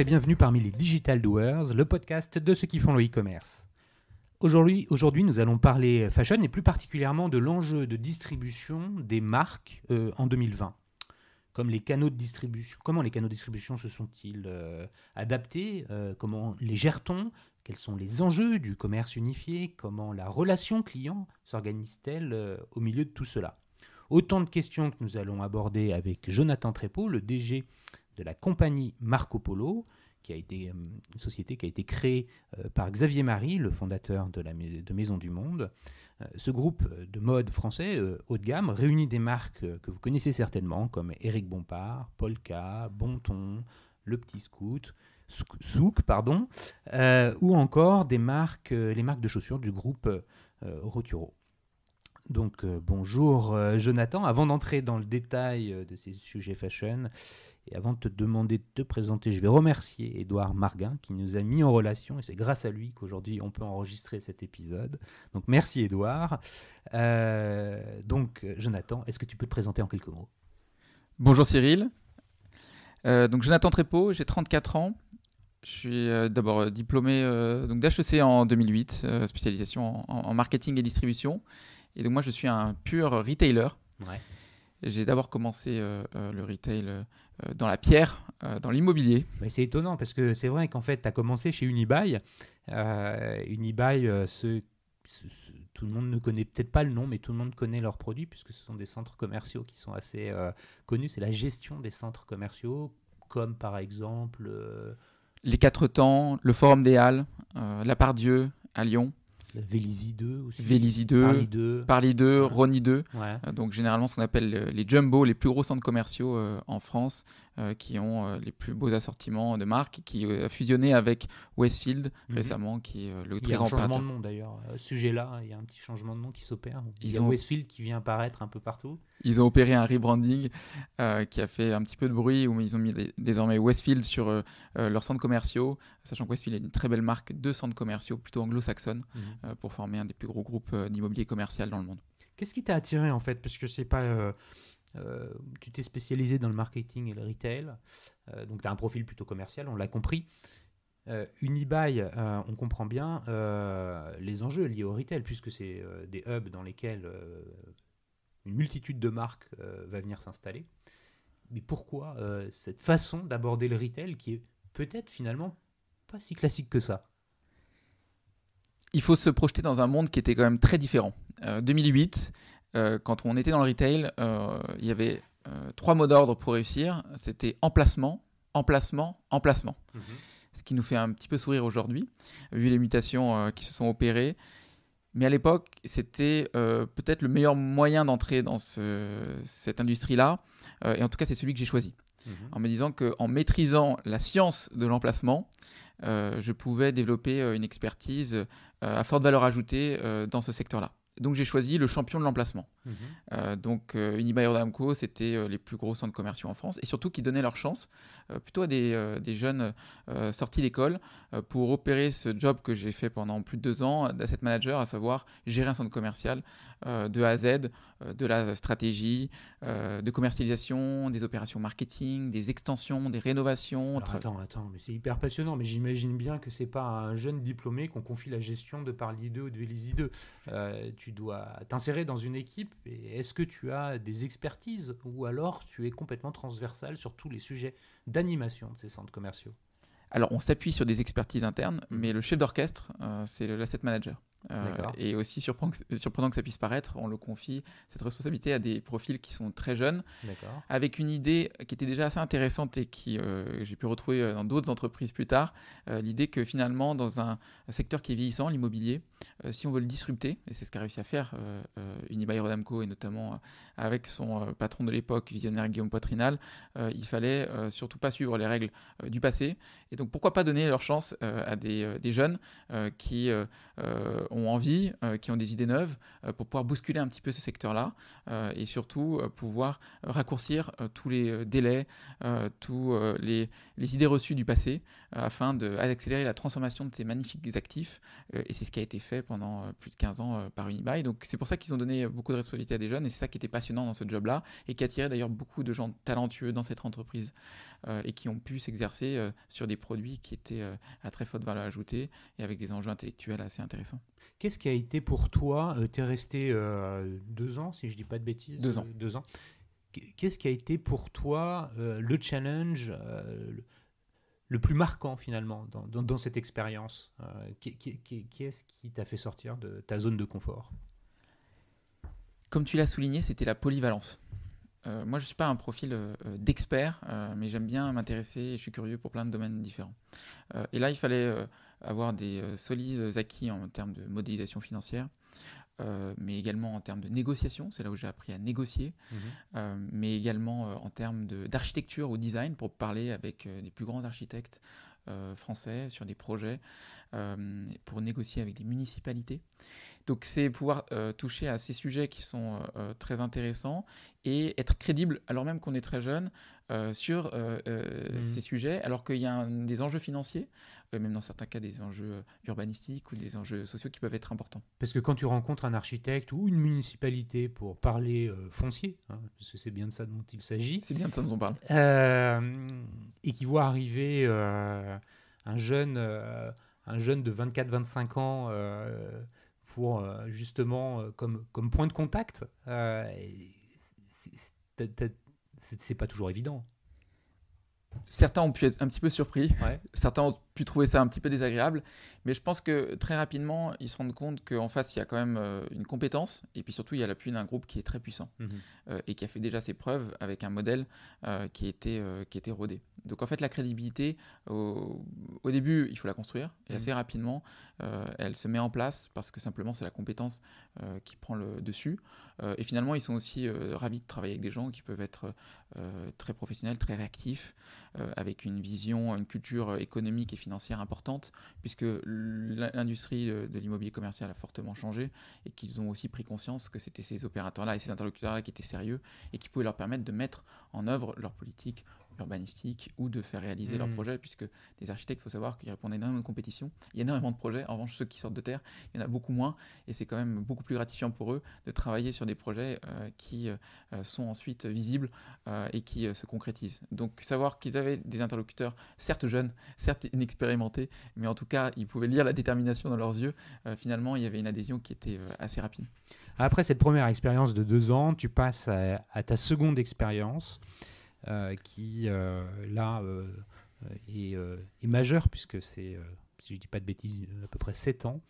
et bienvenue parmi les Digital Doers, le podcast de ceux qui font le e-commerce. Aujourd'hui, aujourd'hui, nous allons parler fashion et plus particulièrement de l'enjeu de distribution des marques euh, en 2020. Comme les canaux de distribution, comment les canaux de distribution se sont-ils euh, adaptés euh, Comment les gère-t-on Quels sont les enjeux du commerce unifié Comment la relation client s'organise-t-elle au milieu de tout cela Autant de questions que nous allons aborder avec Jonathan Trépeau, le DG de la compagnie Marco Polo, qui a été euh, une société qui a été créée euh, par Xavier Marie, le fondateur de la de Maison du Monde. Euh, ce groupe de mode français haut de gamme réunit des marques que vous connaissez certainement, comme Eric Bompard, Polka, Bonton, Le Petit Scout, Souk, pardon, ou encore des marques, les marques de chaussures du groupe Roturo. Donc bonjour Jonathan, avant d'entrer dans le détail de ces sujets fashion, avant de te demander de te présenter, je vais remercier Édouard Marguin qui nous a mis en relation et c'est grâce à lui qu'aujourd'hui on peut enregistrer cet épisode. Donc merci Édouard. Euh, donc Jonathan, est-ce que tu peux te présenter en quelques mots Bonjour Cyril. Euh, donc Jonathan Trépeau, j'ai 34 ans. Je suis euh, d'abord diplômé d'HEC en 2008, spécialisation en, en, marketing et distribution. Et donc moi je suis un pur retailer. Ouais. J'ai d'abord commencé euh, euh, le retail euh, dans la pierre, dans l'immobilier. c'est étonnant parce que c'est vrai qu'en fait, tu as commencé chez Unibail. Unibail, tout le monde ne connaît peut-être pas le nom, mais tout le monde connaît leurs produits puisque ce sont des centres commerciaux qui sont assez connus. C'est la gestion des centres commerciaux, comme par exemple. Les Quatre Temps, le Forum des Halles, La Part Dieu à Lyon. Vélizy 2 aussi. 2, Parly 2, Rony 2 donc généralement ce qu'on appelle euh, les jumbo, les plus gros centres commerciaux euh, en France, euh, qui ont les plus beaux assortiments de marques, qui a fusionné avec Westfield mhm. récemment, qui est le très grand Il y a un changement de nom d'ailleurs. sujet-là, hein, il y a un petit changement de nom qui s'opère. Il y a Westfield qui vient apparaître un peu partout. Ils ont opéré un rebranding qui a fait un petit peu de bruit, où ils ont mis désormais Westfield sur leurs centres commerciaux, sachant que Westfield est une très belle marque de centres commerciaux plutôt anglo-saxonne. Mhm. Euh, pour former un des plus gros groupes euh, d'immobilier commercial dans le monde. Qu'est-ce qui t'a attiré en fait Parce que c'est pas. Euh, tu t'es spécialisé dans le marketing et le retail, donc tu as un profil plutôt commercial, on l'a compris. Unibail, on comprend bien les enjeux liés au retail, puisque c'est des hubs dans lesquels une multitude de marques va venir s'installer. Mais pourquoi cette façon d'aborder le retail qui est peut-être finalement pas si classique que ça il faut se projeter dans un monde qui était quand même très différent. 2008, euh, euh, quand on était dans le retail, euh, il y avait trois mots d'ordre pour réussir. C'était emplacement, emplacement, emplacement. Mhm. Ce qui nous fait un petit peu sourire aujourd'hui, vu les mutations qui se sont opérées. Mais à l'époque, c'était peut-être le meilleur moyen d'entrer dans cette industrie-là. et en tout cas, c'est celui que j'ai choisi. Mhm. en me disant qu'en maîtrisant la science de l'emplacement, euh, je pouvais développer euh, une expertise euh, à forte valeur ajoutée dans ce secteur-là. Donc j'ai choisi le champion de l'emplacement. Euh, donc euh, Unibail Rodamco, c'était euh, les plus gros centres commerciaux en France et surtout qui donnaient leur chance plutôt à des, jeunes sortis d'école pour opérer ce job que j'ai fait pendant plus de deux ans d'asset manager, à savoir gérer un centre commercial de A à Z, de la stratégie, de commercialisation, des opérations marketing, des extensions, des rénovations. attends, attends, mais c'est hyper passionnant, mais j'imagine bien que c'est pas un jeune diplômé qu'on confie la gestion de Parly 2 ou de Vélizy 2. tu dois t'insérer dans une équipe est-ce que tu as des expertises ou alors tu es complètement transversal sur tous les sujets d'animation de ces centres commerciaux Alors on s'appuie sur des expertises internes, mmh. mais le chef d'orchestre, euh, c'est l'asset manager. Euh, et aussi surprenant que, surprenant que, ça puisse paraître, on le confie cette responsabilité à des profils qui sont très jeunes, avec une idée qui était déjà assez intéressante et qui euh, j'ai pu retrouver euh, dans d'autres entreprises plus tard, l'idée que finalement dans un, secteur qui est vieillissant, l'immobilier, si on veut le disrupter, et c'est ce qu'a réussi à faire Unibail Rodamco et notamment avec son patron de l'époque, visionnaire Guillaume Poitrinal, il fallait surtout pas suivre les règles du passé, et donc pourquoi pas donner leur chance à des, des jeunes qui ont envie, euh, qui ont des idées neuves, euh, pour pouvoir bousculer un petit peu ce secteur-là euh, et surtout pouvoir raccourcir tous les délais, tous les, idées reçues du passé afin d'accélérer la transformation de ces magnifiques actifs. et c'est ce qui a été fait pendant plus de 15 ans par Unibail. Donc c'est pour ça qu'ils ont donné beaucoup de responsabilités à des jeunes et c'est ça qui était passionnant dans ce job-là et qui attirait d'ailleurs beaucoup de gens talentueux dans cette entreprise et qui ont pu s'exercer sur des produits qui étaient à très forte valeur ajoutée et avec des enjeux intellectuels assez intéressants. Qu'est-ce qui a été pour toi, euh, tu es resté euh, deux ans, si je ne dis pas de bêtises Deux ans. Euh, deux ans. Qu'est-ce qui a été pour toi le challenge le plus marquant finalement dans, cette expérience Qu'est-ce qui, t'a fait sortir de ta zone de confort Comme tu l'as souligné, c'était la polyvalence. moi, je ne suis pas un profil d'expert, mais j'aime bien m'intéresser et je suis curieux pour plein de domaines différents. et là, il fallait avoir des euh, solides acquis en termes de modélisation financière, euh, mais également en termes de négociation, c'est là où j'ai appris à négocier, mhm. euh, mais également en termes d'architecture ou design pour parler avec des plus grands architectes français sur des projets, pour négocier avec des municipalités. Donc c'est pouvoir euh, toucher à ces sujets qui sont euh, euh, très intéressants et être crédible alors même qu'on est très jeune sur mmh. ces sujets, alors qu'il y a des enjeux financiers, même dans certains cas des enjeux urbanistiques ou des enjeux sociaux qui peuvent être importants. Parce que quand tu rencontres un architecte ou une municipalité pour parler foncier, hein, parce que c'est bien de ça dont il s'agit. C'est bien de ça dont on parle. et qui voit arriver un jeune un jeune de 24-25 ans pour euh, justement euh, comme, comme point de contact, euh, c'est pas toujours évident. Certains ont pu être un petit peu surpris. Certains ont pu trouver ça un petit peu désagréable. Mais je pense que très rapidement, ils se rendent compte qu'en face, il y a quand même euh, une compétence. Et puis surtout, il y a l'appui d'un groupe qui est très puissant mhm. euh, et qui a fait déjà ses preuves avec un modèle euh, qui, était, qui était rodé. Donc en fait, la crédibilité, au, début, il faut la construire. Et mhm. assez rapidement, elle se met en place parce que simplement, c'est la compétence qui prend le dessus. et finalement, ils sont aussi ravis de travailler avec des gens qui peuvent être très professionnels, très réactifs, avec une vision, une culture économique et financière financière importante, puisque l'industrie de l'immobilier commercial a fortement changé et qu'ils ont aussi pris conscience que c'était ces opérateurs-là et ces interlocuteurs-là qui étaient sérieux et qui pouvaient leur permettre de mettre en œuvre leur politique urbanistique ou de faire réaliser leurs hmm. projets, puisque des architectes, il faut savoir qu'ils répondent énormément de compétitions. Il y a énormément de projets. En revanche, ceux qui sortent de terre, il y en a beaucoup moins. Et c'est quand même beaucoup plus gratifiant pour eux de travailler sur des projets euh, qui euh, sont ensuite visibles euh, et qui se concrétisent. Donc, savoir qu'ils avaient des interlocuteurs, certes jeunes, certes inexpérimentés, mais en tout cas, ils pouvaient lire la détermination dans leurs yeux. finalement, il y avait une adhésion qui était assez rapide. Après cette première expérience de deux ans, tu passes à ta seconde expérience. Euh, qui, euh, là, euh, est, majeur, puisque c'est, si je ne dis pas de bêtises, à peu près 7 ans,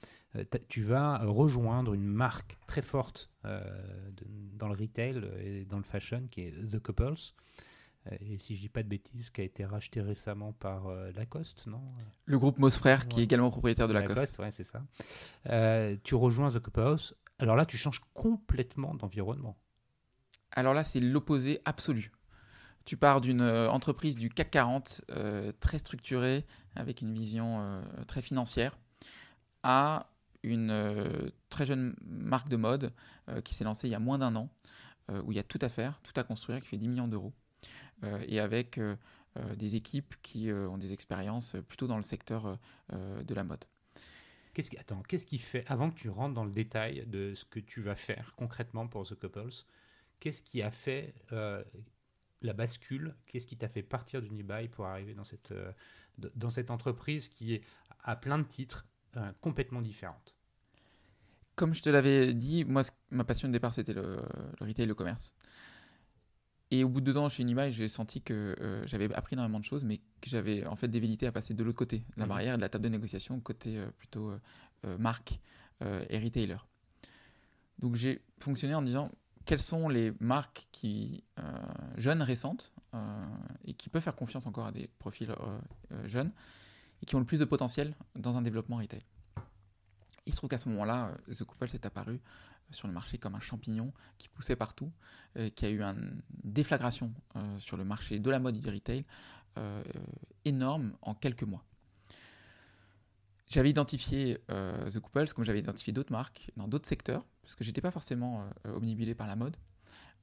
tu vas rejoindre une marque très forte dans le retail et dans le fashion, qui est The Couples et si je dis pas de bêtises, qui a été racheté récemment par Lacoste, non Le groupe Moss Frères, qui est également propriétaire de Lacoste. Lacoste c'est ça. tu rejoins The Couples Alors là, tu changes complètement d'environnement. Alors là, c'est l'opposé absolu. Tu pars d'une euh, entreprise du CAC 40 euh, très structurée, avec une vision euh, très financière, à une très jeune marque de mode qui s'est lancée il y a moins d'un an, où il y a tout à faire, tout à construire, qui fait 10 millions d'euros, et avec des équipes qui ont des expériences plutôt dans le secteur de la mode. Qu'est-ce attends, qu'est-ce qui fait, avant que tu rentres dans le détail de ce que tu vas faire concrètement pour The Couples, qu'est-ce qui a fait la bascule Qu'est-ce qui t'a fait partir d'Unibail pour arriver dans cette, euh, dans cette entreprise qui est à plein de titres euh, complètement différente Comme je te l'avais dit, moi, ma passion de départ, c'était le, retail retail, le commerce. Et au bout de deux ans chez Unibail, j'ai senti que euh, j'avais appris énormément de choses, mais que j'avais en fait dévélité à passer de l'autre côté, la mhm. barrière, de la table de négociation, côté plutôt marque et retailer. Donc j'ai fonctionné en disant quelles sont les marques qui, euh, jeunes, récentes, euh, et qui peuvent faire confiance encore à des profils euh, jeunes, et qui ont le plus de potentiel dans un développement retail. Il se trouve qu'à ce moment-là, The Couple s'est apparu sur le marché comme un champignon qui poussait partout, qui a eu une déflagration sur le marché de la mode du retail énorme en quelques mois j'avais identifié euh, The Couples comme j'avais identifié d'autres marques dans d'autres secteurs, parce que j'étais pas forcément euh, omnibilé par la mode.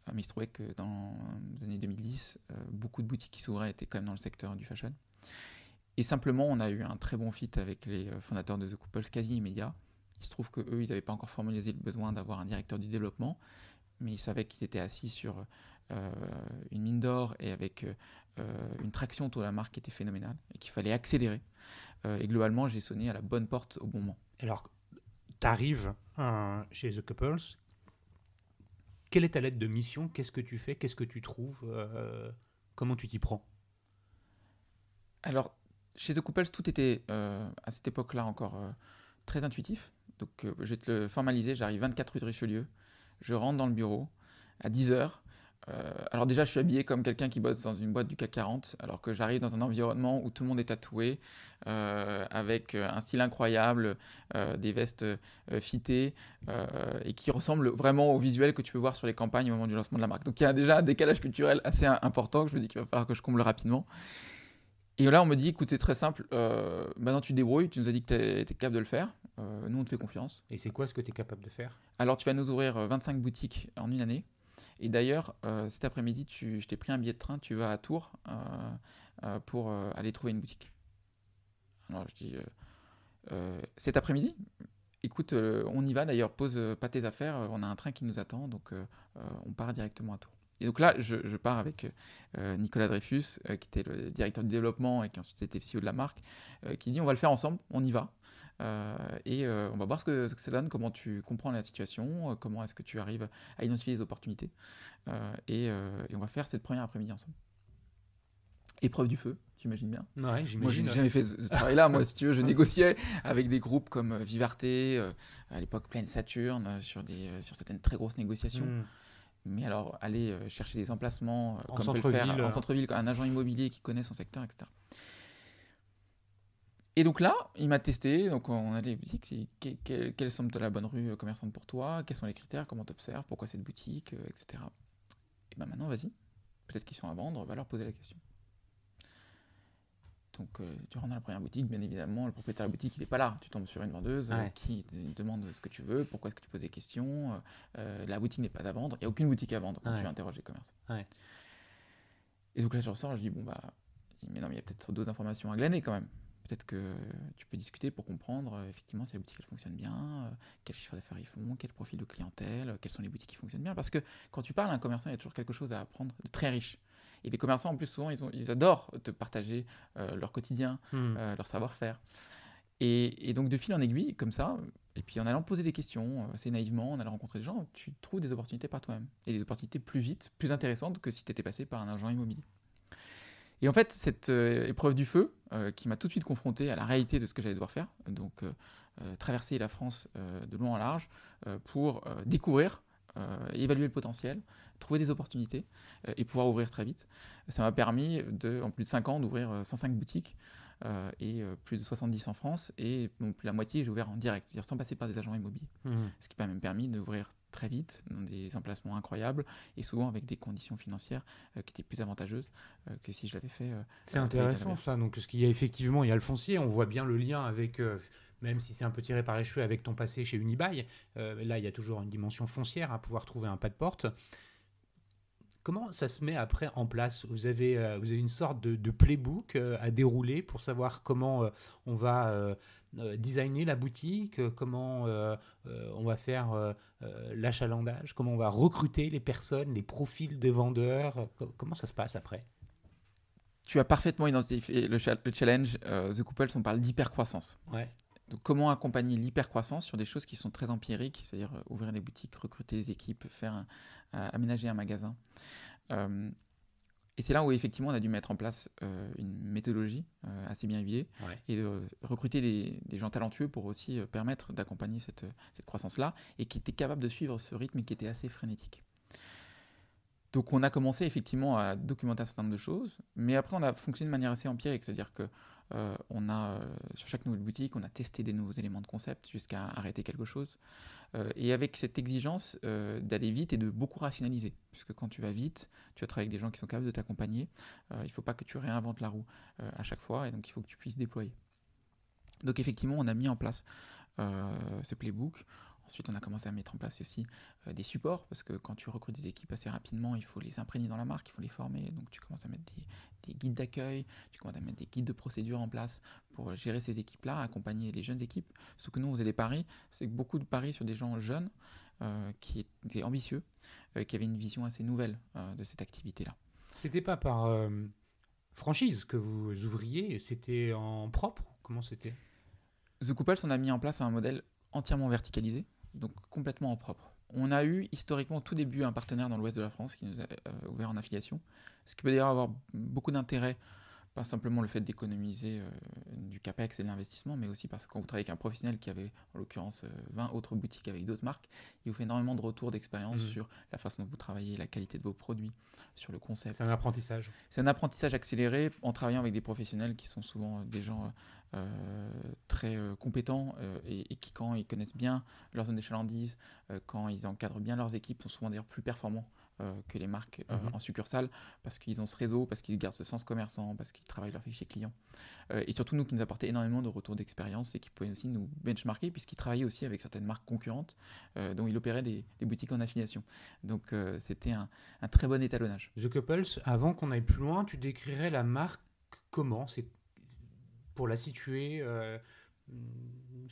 Euh, mais il se trouvait que dans les années 2010, beaucoup de boutiques qui s'ouvraient étaient quand même dans le secteur du fashion. Et simplement, on a eu un très bon fit avec les fondateurs de The Couples quasi immédiat. Il se trouve qu'eux, ils n'avaient pas encore formalisé le besoin d'avoir un directeur du développement, mais ils savaient qu'ils étaient assis sur euh, une mine d'or et avec euh, euh, une traction autour de la marque qui était phénoménale et qu'il fallait accélérer. et globalement, j'ai sonné à la bonne porte au bon moment. Alors, tu arrives hein, chez The Couples. Quelle est ta lettre de mission Qu'est-ce que tu fais Qu'est-ce que tu trouves Comment tu t'y prends Alors, chez The Couples, tout était à cette époque-là encore très intuitif. Donc, je vais te le formaliser. J'arrive 24 rue de Richelieu. Je rentre dans le bureau à 10 heures. Euh, alors déjà, je suis habillé comme quelqu'un qui bosse dans une boîte du CAC 40, alors que j'arrive dans un environnement où tout le monde est tatoué, euh, avec euh, un style incroyable, des vestes fitées, et qui ressemble vraiment au visuel que tu peux voir sur les campagnes au moment du lancement de la marque. Donc il y a déjà un décalage culturel assez important que je me dis qu'il va falloir que je comble rapidement. Et là, on me dit, écoute, c'est très simple, maintenant tu débrouilles, tu nous as dit que tu étais capable de le faire, nous on te fait confiance. Et c'est quoi ce que tu es capable de faire Alors tu vas nous ouvrir 25 boutiques en une année. Et d'ailleurs, euh, cet après-midi, je t'ai pris un billet de train, tu vas à Tours euh, euh, pour aller trouver une boutique. Alors je dis, cet après-midi Écoute, on y va d'ailleurs, pose pas tes affaires, on a un train qui nous attend, donc on part directement à Tours. Et donc là, je, pars avec Nicolas Dreyfus, qui était le directeur du développement et qui ensuite était le CEO de la marque, qui dit on va le faire ensemble, on y va. Euh, et euh, on va voir ce que, ça donne, comment tu comprends la situation, euh, comment est-ce que tu arrives à identifier les opportunités. Et, on va faire cette première après-midi ensemble. Épreuve du feu, tu imagines bien Moi, je n'ai jamais fait ce, travail-là. Moi, si tu veux, je négociais avec des groupes comme Vivarté, à l'époque Pleine Saturne, sur, certaines très grosses négociations. Hmm. Mais alors, aller chercher des emplacements, comment comme le faire en centre-ville, un agent immobilier qui connaît son secteur, etc. Et donc là, il m'a testé. Donc on a les boutiques. quelle sont de la bonne rue euh, commerçante pour toi Quels sont les critères Comment tu observes Pourquoi cette boutique euh, Etc. Et ben maintenant, vas-y. Peut-être qu'ils sont à vendre. Va leur poser la question. Donc euh, tu rentres dans la première boutique, bien évidemment, le propriétaire de la boutique, il n'est pas là. Tu tombes sur une vendeuse qui te demande ce que tu veux, pourquoi est-ce que tu poses des questions. la boutique n'est pas à vendre. Il n'y a aucune boutique à vendre quand tu interroges les commerçants. Et donc là, je ressors, je dis, bon, bah, mais non, il y a peut-être d'autres informations à glaner quand même. Peut-être que tu peux discuter pour comprendre euh, effectivement si la boutique elle fonctionne bien, euh, quel chiffre d'affaires ils font, quel profil de clientèle, euh, quelles sont les boutiques qui fonctionnent bien. Parce que quand tu parles à un commerçant, il y a toujours quelque chose à apprendre de très riche. Et les commerçants, en plus, souvent, ils, ont, ils adorent te partager leur quotidien, hmm. leur savoir-faire. Et, et, donc, de fil en aiguille, comme ça, et puis en allant poser des questions assez naïvement, en allant rencontrer des gens, tu trouves des opportunités par toi-même. Et des opportunités plus vite, plus intéressantes que si tu étais passé par un agent immobilier. Et en fait, cette euh, épreuve du feu, euh, qui m'a tout de suite confronté à la réalité de ce que j'allais devoir faire, donc euh, traverser la France de long en large pour découvrir, évaluer le potentiel, trouver des opportunités et pouvoir ouvrir très vite, ça m'a permis, de, en plus de 5 ans, d'ouvrir 105 boutiques. et plus de 70 en France. Et donc la moitié, j'ai ouvert en direct, c'est-à-dire sans passer par des agents immobiliers. Mmh. Ce qui m'a même permis d'ouvrir très vite, dans des emplacements incroyables, et souvent avec des conditions financières euh, qui étaient plus avantageuses euh, que si je l'avais fait. Euh, c'est intéressant ça. Donc, ce qu'il y a effectivement, il y a le foncier. On voit bien le lien avec, même si c'est un peu tiré par les cheveux, avec ton passé chez Unibail. là, il y a toujours une dimension foncière à pouvoir trouver un pas de porte. Comment ça se met après en place vous avez, vous avez une sorte de, de playbook à dérouler pour savoir comment on va euh, designer la boutique, euh, comment euh, on va faire l'achalandage, comment on va recruter les personnes, les profils de vendeurs, comment ça se passe après tu as parfaitement identifié le, challenge. The Couples, on parle d'hypercroissance. Ouais. comment accompagner l'hypercroissance sur des choses qui sont très empiriques, c'est-à-dire ouvrir des boutiques, recruter des équipes, faire aménager un magasin. Et c'est là où effectivement on a dû mettre en place euh, une méthodologie euh, assez bien huilée et recruter des gens talentueux pour aussi euh, permettre d'accompagner cette, cette croissance-là et qui étaient capables de suivre ce rythme qui était assez frénétique. Donc on a commencé effectivement à documenter un certain nombre de choses, mais après on a fonctionné de manière assez empirique, c'est-à-dire que euh, on a, euh, sur chaque nouvelle boutique, on a testé des nouveaux éléments de concept jusqu'à arrêter quelque chose. Euh, et avec cette exigence d'aller vite et de beaucoup rationaliser. Puisque quand tu vas vite, tu vas travailler avec des gens qui sont capables de t'accompagner. il ne faut pas que tu réinventes la roue à chaque fois. Et donc, il faut que tu puisses déployer. Donc effectivement, on a mis en place ce playbook. Ensuite, on a commencé à mettre en place aussi euh, des supports, parce que quand tu recrutes des équipes assez rapidement, il faut les imprégner dans la marque, il faut les former. Donc, tu commences à mettre des, guides d'accueil, tu commences à mettre des guides de procédure en place pour gérer ces équipes-là, accompagner les jeunes équipes. Ce que nous, on faisait des paris, c'est beaucoup de paris sur des gens jeunes euh, qui étaient ambitieux, euh, qui avaient une vision assez nouvelle de cette activité-là. C'était pas par franchise que vous ouvriez, c'était en propre Comment c'était The Couples, on a mis en place un modèle entièrement verticalisé donc complètement en propre. On a eu historiquement au tout début un partenaire dans l'ouest de la France qui nous a euh, ouvert en affiliation, ce qui peut d'ailleurs avoir beaucoup d'intérêt pas simplement le fait d'économiser euh, du capex et de l'investissement, mais aussi parce que quand vous travaillez avec un professionnel qui avait en l'occurrence 20 euh, autres boutiques avec d'autres marques, il vous fait énormément de retours d'expérience mhm. sur la façon dont vous travaillez, la qualité de vos produits, sur le concept. C'est un apprentissage. C'est un apprentissage accéléré en travaillant avec des professionnels qui sont souvent euh, des gens très compétents et, qui, quand ils connaissent bien leur zone d'échalandise, quand ils encadrent bien leurs équipes, sont souvent d'ailleurs plus performants euh, que les marques euh, mhm. en succursale, parce qu'ils ont ce réseau, parce qu'ils gardent ce sens commerçant, parce qu'ils travaillent leur fichiers client. Euh, et surtout, nous, qui nous apportait énormément de retours d'expérience et qui pouvaient aussi nous benchmarker, puisqu'ils travaillaient aussi avec certaines marques concurrentes, dont ils opéraient des, boutiques en affiliation. Donc, c'était un, très bon étalonnage. The Couples, avant qu'on aille plus loin, tu décrirais la marque comment C'est pour la situer mm,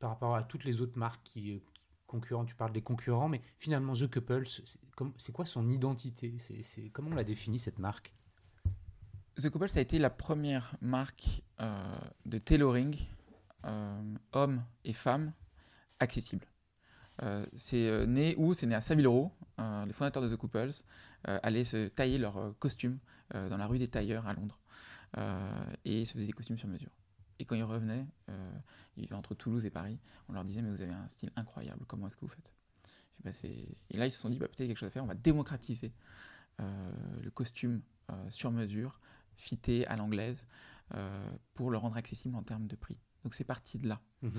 par rapport à toutes les autres marques qui, concurrents, tu parles des concurrents, mais finalement, The Couples, c'est quoi son identité c'est Comment on la définit, cette marque The Couples a été la première marque euh, de tailoring, euh, hommes et femmes, accessible. Euh, c'est né où C'est né à Savile-Row. les fondateurs de The Couples allaient se tailler leurs costumes dans la rue des tailleurs à Londres et se faisaient des costumes sur mesure. Et quand ils revenaient, euh, ils vivaient entre Toulouse et Paris, on leur disait, mais vous avez un style incroyable, comment est-ce que vous faites bah, et là, ils se sont dit, bah, peut-être quelque chose à faire, on va démocratiser euh, le costume euh, sur mesure, fité à l'anglaise, pour le rendre accessible en termes de prix. Donc c'est parti de là. Mhm.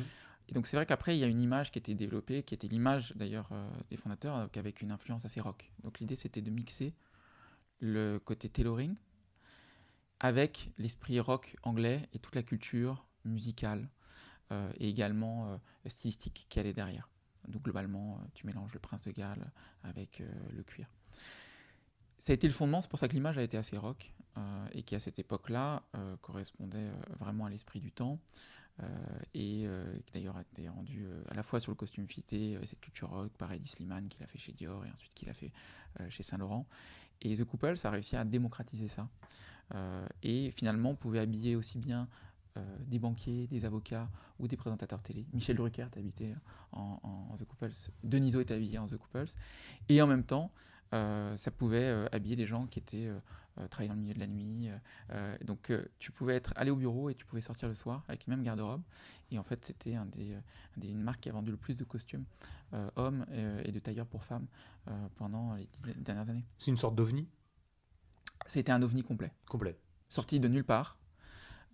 Et donc c'est vrai qu'après, il y a une image qui a été développée, qui était l'image d'ailleurs des fondateurs, avec une influence assez rock. Donc l'idée, c'était de mixer le côté tailoring, avec l'esprit rock anglais et toute la culture musicale euh, et également euh, stylistique qui allait derrière. Donc globalement, euh, tu mélanges le prince de Galles avec euh, le cuir. Ça a été le fondement, c'est pour ça que l'image a été assez rock et qui à cette époque-là correspondait vraiment à l'esprit du temps et qui d'ailleurs a été rendu à la fois sur le costume fité, cette culture rock, par pareil Sliman qui l'a fait chez Dior et ensuite qui l'a fait chez Saint-Laurent. Et The Couple, ça a réussi à démocratiser ça. Euh, et finalement, on pouvait habiller aussi bien euh, des banquiers, des avocats ou des présentateurs télé. Michel Drucker était habité en, The Couples, Deniso est habillé en The Couples, et en même temps, euh, ça pouvait habiller des gens qui étaient euh, travaillés dans le milieu de la nuit. donc tu pouvais être allé au bureau et tu pouvais sortir le soir avec le même garde-robe. Et en fait, c'était un des, une marque qui a vendu le plus de costumes hommes et, de tailleurs pour femmes pendant les dix dernières années. C'est une sorte d'ovni c'était un ovni complet. Complet. Sorti de nulle part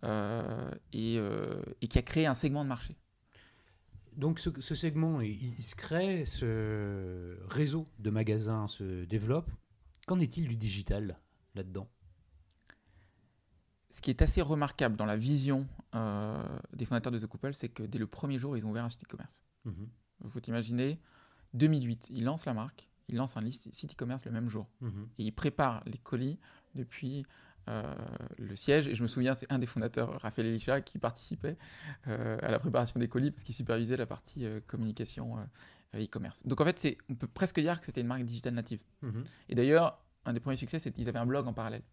euh, euh, et, qui a créé un segment de marché donc ce, segment, il, se crée, ce réseau de magasins se développe. Qu'en est-il du digital là-dedans Ce qui est assez remarquable dans la vision euh, des fondateurs de The Couple, c'est que dès le premier jour, ils ont ouvert un site de commerce mhm. Vous pouvez imaginer, 2008, ils lancent la marque il lance un site e-commerce le même jour. Mhm. Et il prépare les colis depuis euh, le siège. Et je me souviens, c'est un des fondateurs, Raphaël Elisha, qui participait euh, à la préparation des colis parce qu'il supervisait la partie euh, communication e-commerce. Donc en fait, on peut presque dire que c'était une marque digitale native. Mhm. Et d'ailleurs, un des premiers succès, c'est qu'ils avaient un blog en parallèle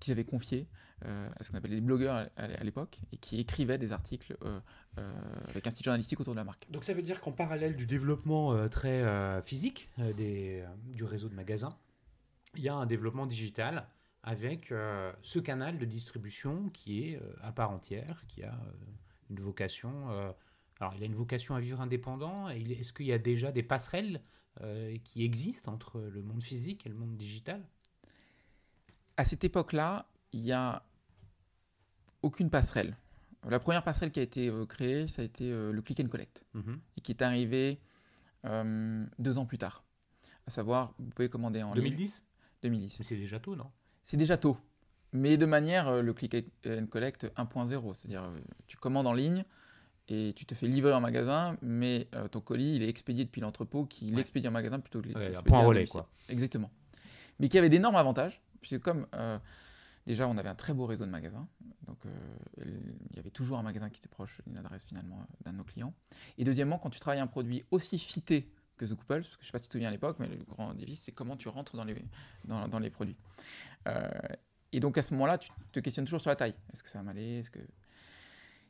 qu'ils avaient confié euh, à ce qu'on appelait des blogueurs à, l'époque et qui écrivaient des articles euh, euh, avec un style journalistique autour de la marque. Donc ça veut dire qu'en parallèle du développement très physique du réseau de magasins, il y a un développement digital avec ce canal de distribution qui est à part entière, qui a une vocation. Alors, il a une vocation à vivre indépendant. Est-ce qu'il y a déjà des passerelles qui existent entre le monde physique et le monde digital à cette époque-là, il n'y a aucune passerelle. La première passerelle qui a été euh, créée, ça a été euh, le click and collect, mhm. qui est arrivé euh, deux ans plus tard. À savoir, vous pouvez commander en 2010 ligne. 2010. C'est déjà tôt, non C'est déjà tôt, mais de manière le click and collect 1.0, c'est-à-dire tu commandes en ligne et tu te fais livrer en magasin, mais ton colis il est expédié depuis l'entrepôt qui l'expédie en magasin plutôt que l'expédier ouais, relais, quoi. Exactement. Mais qui avait d'énormes avantages Puisque comme euh, déjà on avait un très beau réseau de magasins, donc euh, il y avait toujours un magasin qui était proche d'une adresse finalement euh, d'un de nos clients. Et deuxièmement, quand tu travailles un produit aussi fité que The Couple, parce que je ne sais pas si tu te souviens à l'époque, mais le grand défi c'est comment tu rentres dans les, dans, les produits. et donc à ce moment-là, tu te questionnes toujours sur la taille. Est-ce que ça va m'aller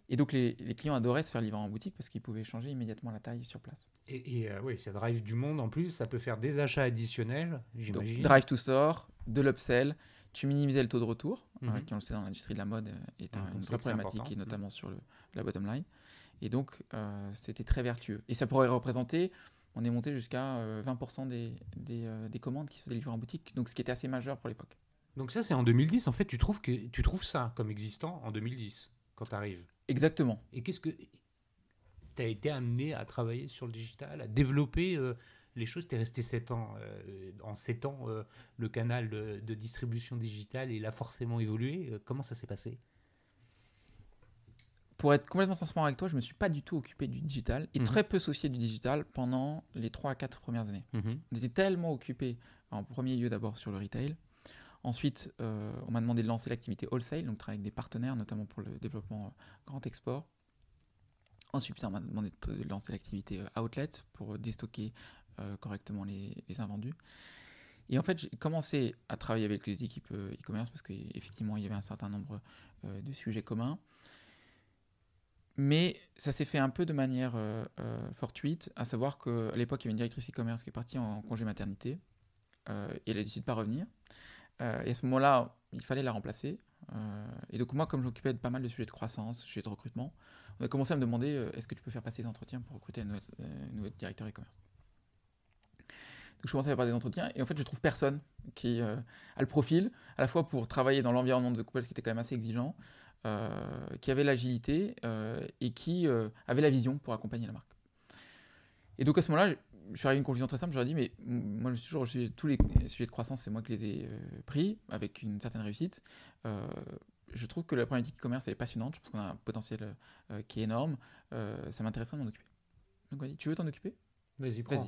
et donc les, clients adoraient se faire livrer en boutique parce qu'ils pouvaient changer immédiatement la taille sur place. Et, et euh, oui, ça drive du monde en plus, ça peut faire des achats additionnels, j'imagine. Drive to store, de l'upsell, tu minimisais le taux de retour, hein, mhm. qui on le sait dans l'industrie de la mode euh, est un, ah, une problématique, et mhm. notamment sur le, la bottom line. Et donc euh, c'était très vertueux. Et ça pourrait représenter, on est monté jusqu'à 20% des, commandes qui se faisaient livrer en boutique, donc ce qui était assez majeur pour l'époque. Donc ça c'est en 2010, en fait tu trouves, que, tu trouves ça comme existant en 2010 quand tu arrives Exactement. Et qu'est-ce que tu as été amené à travailler sur le digital, à développer euh, les choses Tu es resté 7 ans. Euh, en 7 ans, euh, le canal de, distribution digitale, il a forcément évolué. comment ça s'est passé pour être complètement transparent avec toi, je ne me suis pas du tout occupé du digital et mhm. très peu soucié du digital pendant les 3 à 4 premières années. Mhm. J'étais On était tellement occupé, en premier lieu d'abord sur le retail, Ensuite, euh, on m'a demandé de lancer l'activité wholesale, donc travailler avec des partenaires, notamment pour le développement euh, grand export. Ensuite, on m'a demandé de lancer l'activité euh, outlet pour déstocker correctement les, invendus. Et en fait, j'ai commencé à travailler avec les équipes e-commerce parce qu'effectivement, il y avait un certain nombre de sujets communs. Mais ça s'est fait un peu de manière fortuite, à savoir qu'à l'époque, il y avait une directrice e-commerce qui est partie en congé maternité et elle a décidé de ne pas revenir. Euh, et à ce moment-là, il fallait la remplacer. Euh, et donc moi, comme j'occupais de pas mal de sujets de croissance, sujets de recrutement, on a commencé à me demander euh, est-ce que tu peux faire passer des entretiens pour recruter un nouvel, directeur e-commerce. Donc je commençais à faire des entretiens et en fait je trouve personne qui a le profil, à la fois pour travailler dans l'environnement de ce qui était quand même assez exigeant, qui avait l'agilité et qui avait la vision pour accompagner la marque. Et donc à ce moment-là, je suis arrivé à une conclusion très simple, ai dit, mais moi, je suis toujours, je, tous les sujets de croissance, c'est moi qui les ai euh, pris, avec une certaine réussite. Euh, je trouve que la problématique e-commerce, elle est passionnante, je pense qu'on a un potentiel euh, qui est énorme, ça m'intéresserait de m'en occuper. Donc, vas-y, tu veux t'en occuper Vas-y, prends.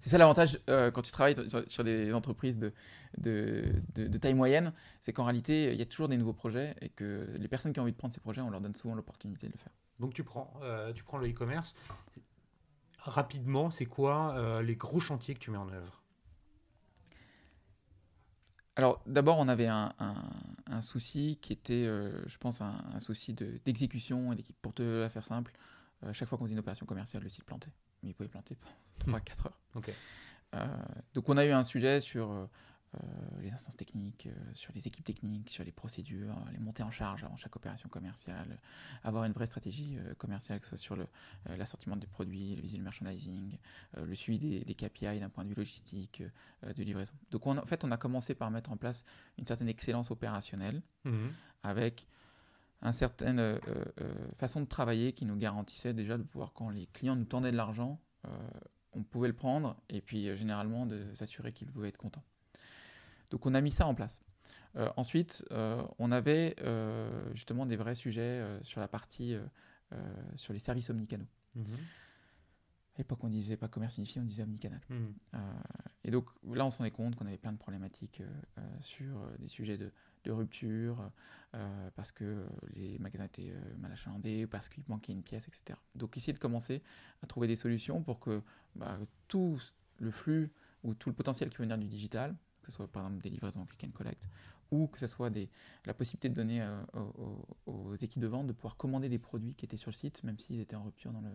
c'est ça l'avantage quand tu travailles sur, des entreprises de, de, taille moyenne, c'est qu'en réalité, il y a toujours des nouveaux projets et que les personnes qui ont envie de prendre ces projets, on leur donne souvent l'opportunité de le faire. Donc tu prends, tu prends le e-commerce rapidement, c'est quoi euh, les gros chantiers que tu mets en œuvre alors d'abord, on avait un, un, souci qui était, euh, je pense, un, souci d'exécution de, et d'équipe. Pour te la faire simple, euh, chaque fois qu'on faisait une opération commerciale, le site plantait. Mais il pouvait planter pendant 3-4 heures. donc on a eu un sujet sur euh, les instances techniques, euh, sur les équipes techniques, sur les procédures, les montées en charge avant chaque opération commerciale, avoir une vraie stratégie euh, commerciale, que ce soit sur l'assortiment des produits, le visuel merchandising, le suivi des, KPI d'un point de vue logistique, de livraison. Donc en fait, on a commencé par mettre en place une certaine excellence opérationnelle mmh. avec une certaine façon de travailler qui nous garantissait déjà de pouvoir, quand les clients nous tendaient de l'argent, on pouvait le prendre et puis généralement de s'assurer qu'ils pouvaient être contents. Donc on a mis ça en place. Euh, ensuite, euh, on avait euh, justement des vrais sujets sur la partie sur les services omnicanaux. Mhm. À l'époque, on disait pas commerce signifié, on disait omnicanal. Mhm. et donc là, on se rendait compte qu'on avait plein de problématiques sur des sujets de, rupture, parce que les magasins étaient mal achalandés, parce qu'il manquait une pièce, etc. Donc essayer de commencer à trouver des solutions pour que bah, tout le flux ou tout le potentiel qui venir du digital, que ce soit par exemple des livraisons click and collect, ou que ce soit la possibilité de donner euh, aux, équipes de vente de pouvoir commander des produits qui étaient sur le site, même s'ils étaient en rupture dans le,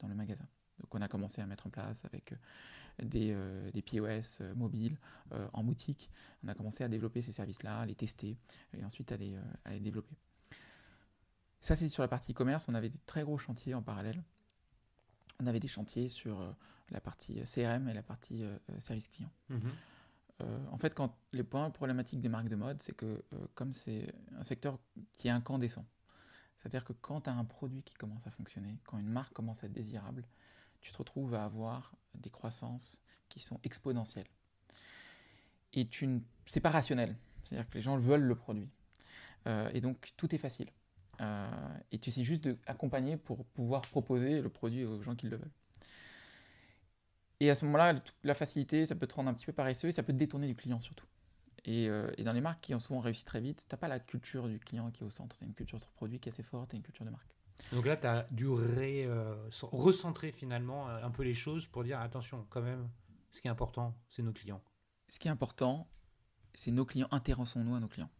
dans le magasin. Donc on a commencé à mettre en place avec euh, des, POS euh, mobiles en boutique. On a commencé à développer ces services-là, à les tester et ensuite à les, à développer. Ça c'est sur la partie e-commerce. On avait des très gros chantiers en parallèle. On avait des chantiers sur la partie CRM et la partie service client. Mm-hmm. Euh, en fait, quand les points problématiques des marques de mode, c'est que euh, comme c'est un secteur qui est incandescent, c'est-à-dire que quand tu as un produit qui commence à fonctionner, quand une marque commence à être désirable, tu te retrouves à avoir des croissances qui sont exponentielles. Et tu c'est pas rationnel, c'est-à-dire que les gens veulent le produit. Euh, et donc tout est facile. et tu essaies juste d'accompagner pour pouvoir proposer le produit aux gens qui le veulent. Et à ce moment-là, la facilité, ça peut te rendre un petit peu paresseux et ça peut détourner du client surtout. Et, euh, dans les marques qui ont souvent réussi très vite, tu t'as pas la culture du client qui est au centre, Tu as une culture de produit qui est assez forte, et une culture de marque. Donc là, tu as dû euh, recentrer finalement euh, un peu les choses pour dire attention, quand même, ce qui est important, c'est nos clients. Ce qui est important, c'est nos clients. Intéressons-nous à nos clients.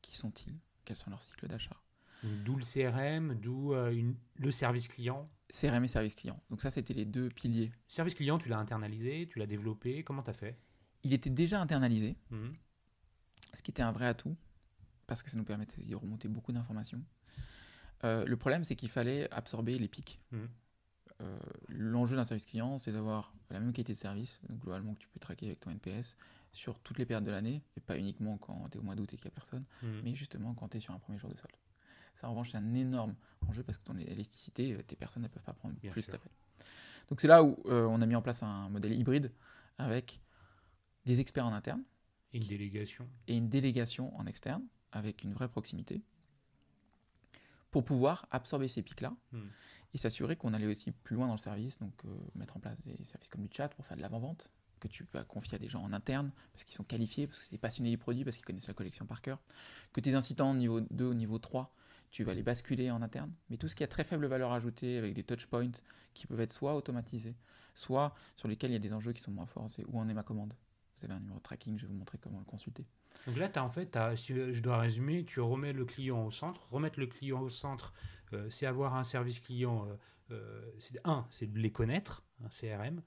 Qui sont-ils Quels sont leurs cycles d'achat D'où le CRM, d'où euh, le service client. CRM et service client. Donc ça, c'était les deux piliers. Service client, tu l'as internalisé, tu l'as développé. Comment tu as fait Il était déjà internalisé, mhm. ce qui était un vrai atout, parce que ça nous permettait de remonter beaucoup d'informations. Euh, le problème, c'est qu'il fallait absorber les pics. Mhm. Euh, l'enjeu d'un service client, c'est d'avoir la même qualité de service, globalement que tu peux traquer avec ton NPS, sur toutes les périodes de l'année, et pas uniquement quand tu es au mois d'août et qu'il n'y a personne, mhm. mais justement quand tu es sur un premier jour de solde. Ça, en revanche, c'est un énorme enjeu parce que ton élasticité, euh, tes personnes ne peuvent pas prendre plus Donc, c'est là où euh, on a mis en place un modèle hybride avec des experts en interne. Et une délégation. Et une délégation en externe avec une vraie proximité pour pouvoir absorber ces pics-là hmm. et s'assurer qu'on allait aussi plus loin dans le service, donc euh, mettre en place des services comme du chat pour faire de l'avant-vente, que tu vas confier à des gens en interne parce qu'ils sont qualifiés, parce que c'est passionnés du produit, parce qu'ils connaissent la collection par cœur, que tes incitants niveau 2 au niveau 3 tu vas les basculer en interne. Mais tout ce qui a très faible valeur ajoutée avec des touchpoints qui peuvent être soit automatisés, soit sur lesquels il y a des enjeux qui sont moins forts, c'est où en est ma commande. Vous avez un numéro de tracking, je vais vous montrer comment le consulter. Donc là, tu as, en fait, si je dois résumer, tu remets le client au centre. Remettre le client au centre, euh, c'est avoir un service client. Euh, euh, c'est un, c'est de les connaître, un CRM.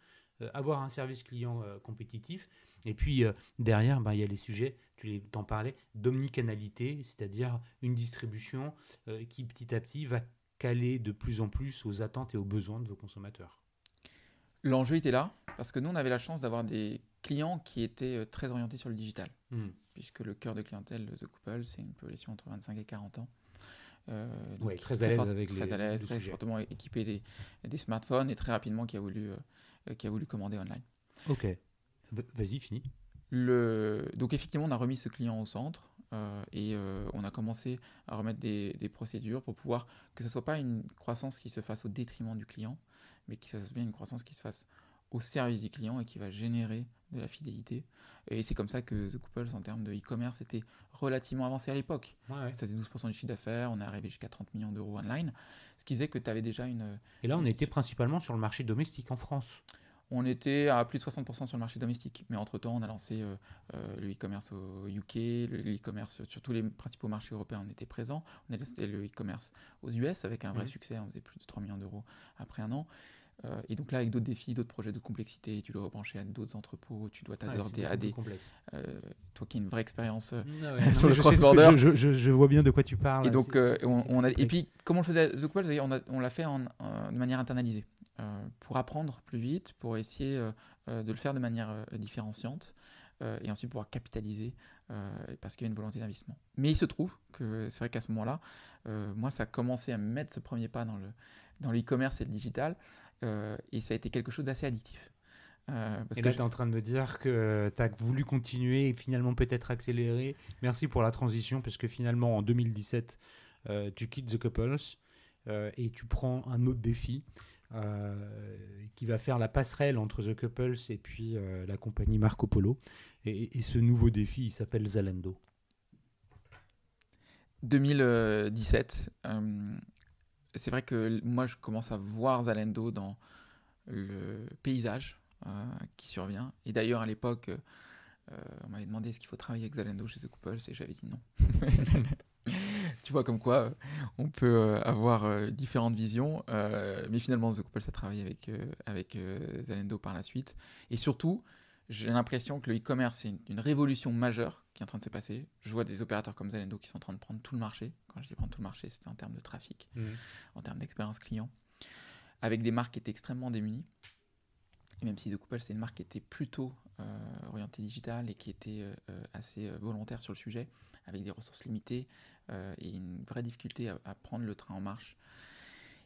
avoir un service client compétitif et puis euh, derrière, ben, il y a les sujets, tu t'en parlais, d'omnicanalité, c'est-à-dire une distribution euh, qui petit à petit va caler de plus en plus aux attentes et aux besoins de vos consommateurs. L'enjeu était là, parce que nous, on avait la chance d'avoir des clients qui étaient euh, très orientés sur le digital, hmm. puisque le cœur de clientèle de The Couple, c'est une population entre 25 et 40 ans. Euh, très, à l'aise avec très les, à l'aise, très fortement équipé des, smartphones et très rapidement qui a voulu, qui a voulu commander online. Ok. Vas-y, fini. Le... Donc effectivement, on a remis ce client au centre euh, et euh, on a commencé à remettre des, procédures pour pouvoir que ce ne soit pas une croissance qui se fasse au détriment du client, mais que ce soit bien une croissance qui se fasse au service du client et qui va générer de la fidélité. Et c'est comme ça que The Couples, en termes de e-commerce, était relativement avancé à l'époque. Ça faisait 12% du chiffre d'affaires, on est arrivé jusqu'à 30 millions d'euros online, ce qui faisait que tu avais déjà une... Et là, on était principalement sur le marché domestique en France on était à plus de 60% sur le marché domestique. Mais entre-temps, on a lancé euh, euh, le e-commerce au UK, le e-commerce sur tous les principaux marchés européens, on était présent. On a lancé le e-commerce aux US avec un vrai mmh. succès, on faisait plus de 3 millions d'euros après un an. Euh, et donc là, avec d'autres défis, d'autres projets, de complexité, tu dois rebrancher à d'autres entrepôts, tu dois t'adapter à des. toi qui as une vraie expérience ah sur le cross-border. Je, vois bien de quoi tu parles. Et, donc, on, on a... et puis, comment on faisait The On l'a fait en, de manière internalisée. Euh, pour apprendre plus vite, pour essayer euh, euh, de le faire de manière différenciante et ensuite pouvoir capitaliser parce qu'il y a une volonté d'investissement. Mais il se trouve que c'est vrai qu'à ce moment-là, moi, ça a commencé à me mettre ce premier pas dans, le, dans l'e-commerce et le digital et ça a été quelque chose d'assez addictif. Parce et là, tu es en train de me dire que tu as voulu continuer et finalement peut-être accélérer. Merci pour la transition, parce que finalement, en 2017, tu quittes The Couples et tu prends un autre défi euh, qui va faire la passerelle entre The Couples et puis euh, la compagnie Marco Polo. Et, ce nouveau défi, il s'appelle Zalando. 2017, euh, c'est vrai que moi je commence à voir Zalando dans le paysage qui survient. Et d'ailleurs à l'époque, on m'avait demandé est-ce qu'il faut travailler avec Zalando chez The Couples et j'avais dit non. tu vois, comme quoi euh, on peut euh, avoir euh, différentes visions. mais finalement, The Couple, ça travaille avec, avec Zalendo par la suite. Et surtout, j'ai l'impression que le e-commerce, c'est une, révolution majeure qui est en train de se passer. Je vois des opérateurs comme Zalendo qui sont en train de prendre tout le marché. Quand je dis prendre tout le marché, c'était en termes de trafic, mmh. en termes d'expérience client, avec des marques qui étaient extrêmement démunies. Et même si The Couple, c'est une marque qui était plutôt orientée digitale et qui était assez volontaire sur le sujet, avec des ressources limitées euh, et une vraie difficulté à, prendre le train en marche.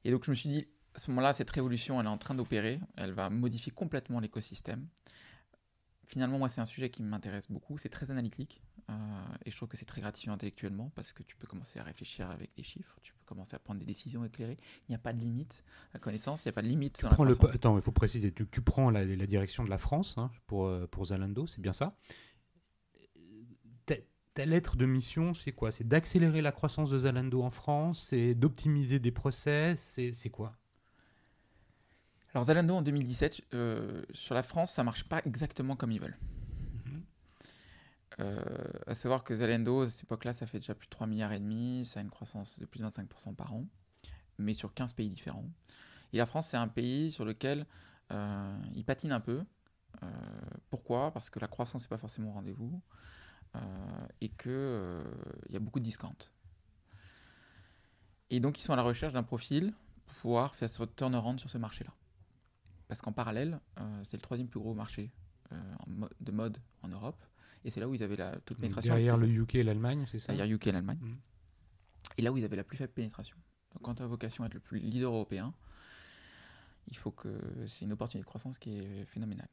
Et donc je me suis dit, à ce moment-là, cette révolution, elle est en train d'opérer, elle va modifier complètement l'écosystème. Finalement, moi, c'est un sujet qui m'intéresse beaucoup, c'est très analytique, euh, et je trouve que c'est très gratifiant intellectuellement, parce que tu peux commencer à réfléchir avec des chiffres, tu peux commencer à prendre des décisions éclairées, il n'y a pas de limite à la connaissance, il n'y a pas de limite dans la le Attends, il faut préciser, tu, tu prends la, direction de la France hein, pour, euh, pour Zalando, c'est bien ça ta lettre de mission, c'est quoi C'est d'accélérer la croissance de Zalando en France, c'est d'optimiser des process, c'est quoi Alors Zalando en 2017, euh, sur la France, ça marche pas exactement comme ils veulent. Mhm. Euh, à savoir que Zalando, à cette époque-là, ça fait déjà plus de 3 milliards et demi, ça a une croissance de plus de 25% par an, mais sur 15 pays différents. Et la France, c'est un pays sur lequel euh, ils patinent un peu. pourquoi Parce que la croissance n'est pas forcément au rendez-vous. Euh, et qu'il euh, il y a beaucoup de discounts. Et donc, ils sont à la recherche d'un profil pour pouvoir faire ce turnaround sur ce marché-là. Parce qu'en parallèle, euh, c'est le troisième plus gros marché de mode en Europe. Et c'est là où ils avaient la toute pénétration. Derrière le UK et l'Allemagne, c'est ça Derrière UK et l'Allemagne. Mmh. Et là où ils avaient la plus faible pénétration. Donc, quand tu as vocation à être le plus leader européen, il faut que. C'est une opportunité de croissance qui est phénoménale.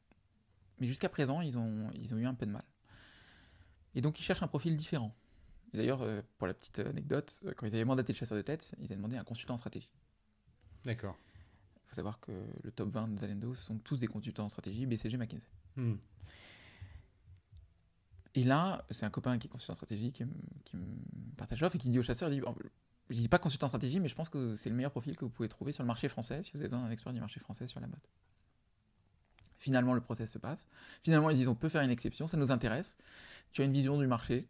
Mais jusqu'à présent, ils ont, ils ont eu un peu de mal. Et donc ils cherchent un profil différent. d'ailleurs, euh, pour la petite anecdote, euh, quand ils avaient mandaté le chasseur de tête, ils avaient demandé un consultant en stratégie. D'accord. Il faut savoir que le top 20 de Zalendo, ce sont tous des consultants en stratégie, BCG, McKinsey. Hmm. Et là, c'est un copain qui est consultant en stratégie qui, me partage l'offre et qui dit au chasseur, il dit, dis pas consultant en stratégie, mais je pense que c'est le meilleur profil que vous pouvez trouver sur le marché français si vous êtes dans un expert du marché français sur la mode. Finalement, le process se passe. Finalement, ils disent on peut faire une exception, ça nous intéresse. Tu as une vision du marché.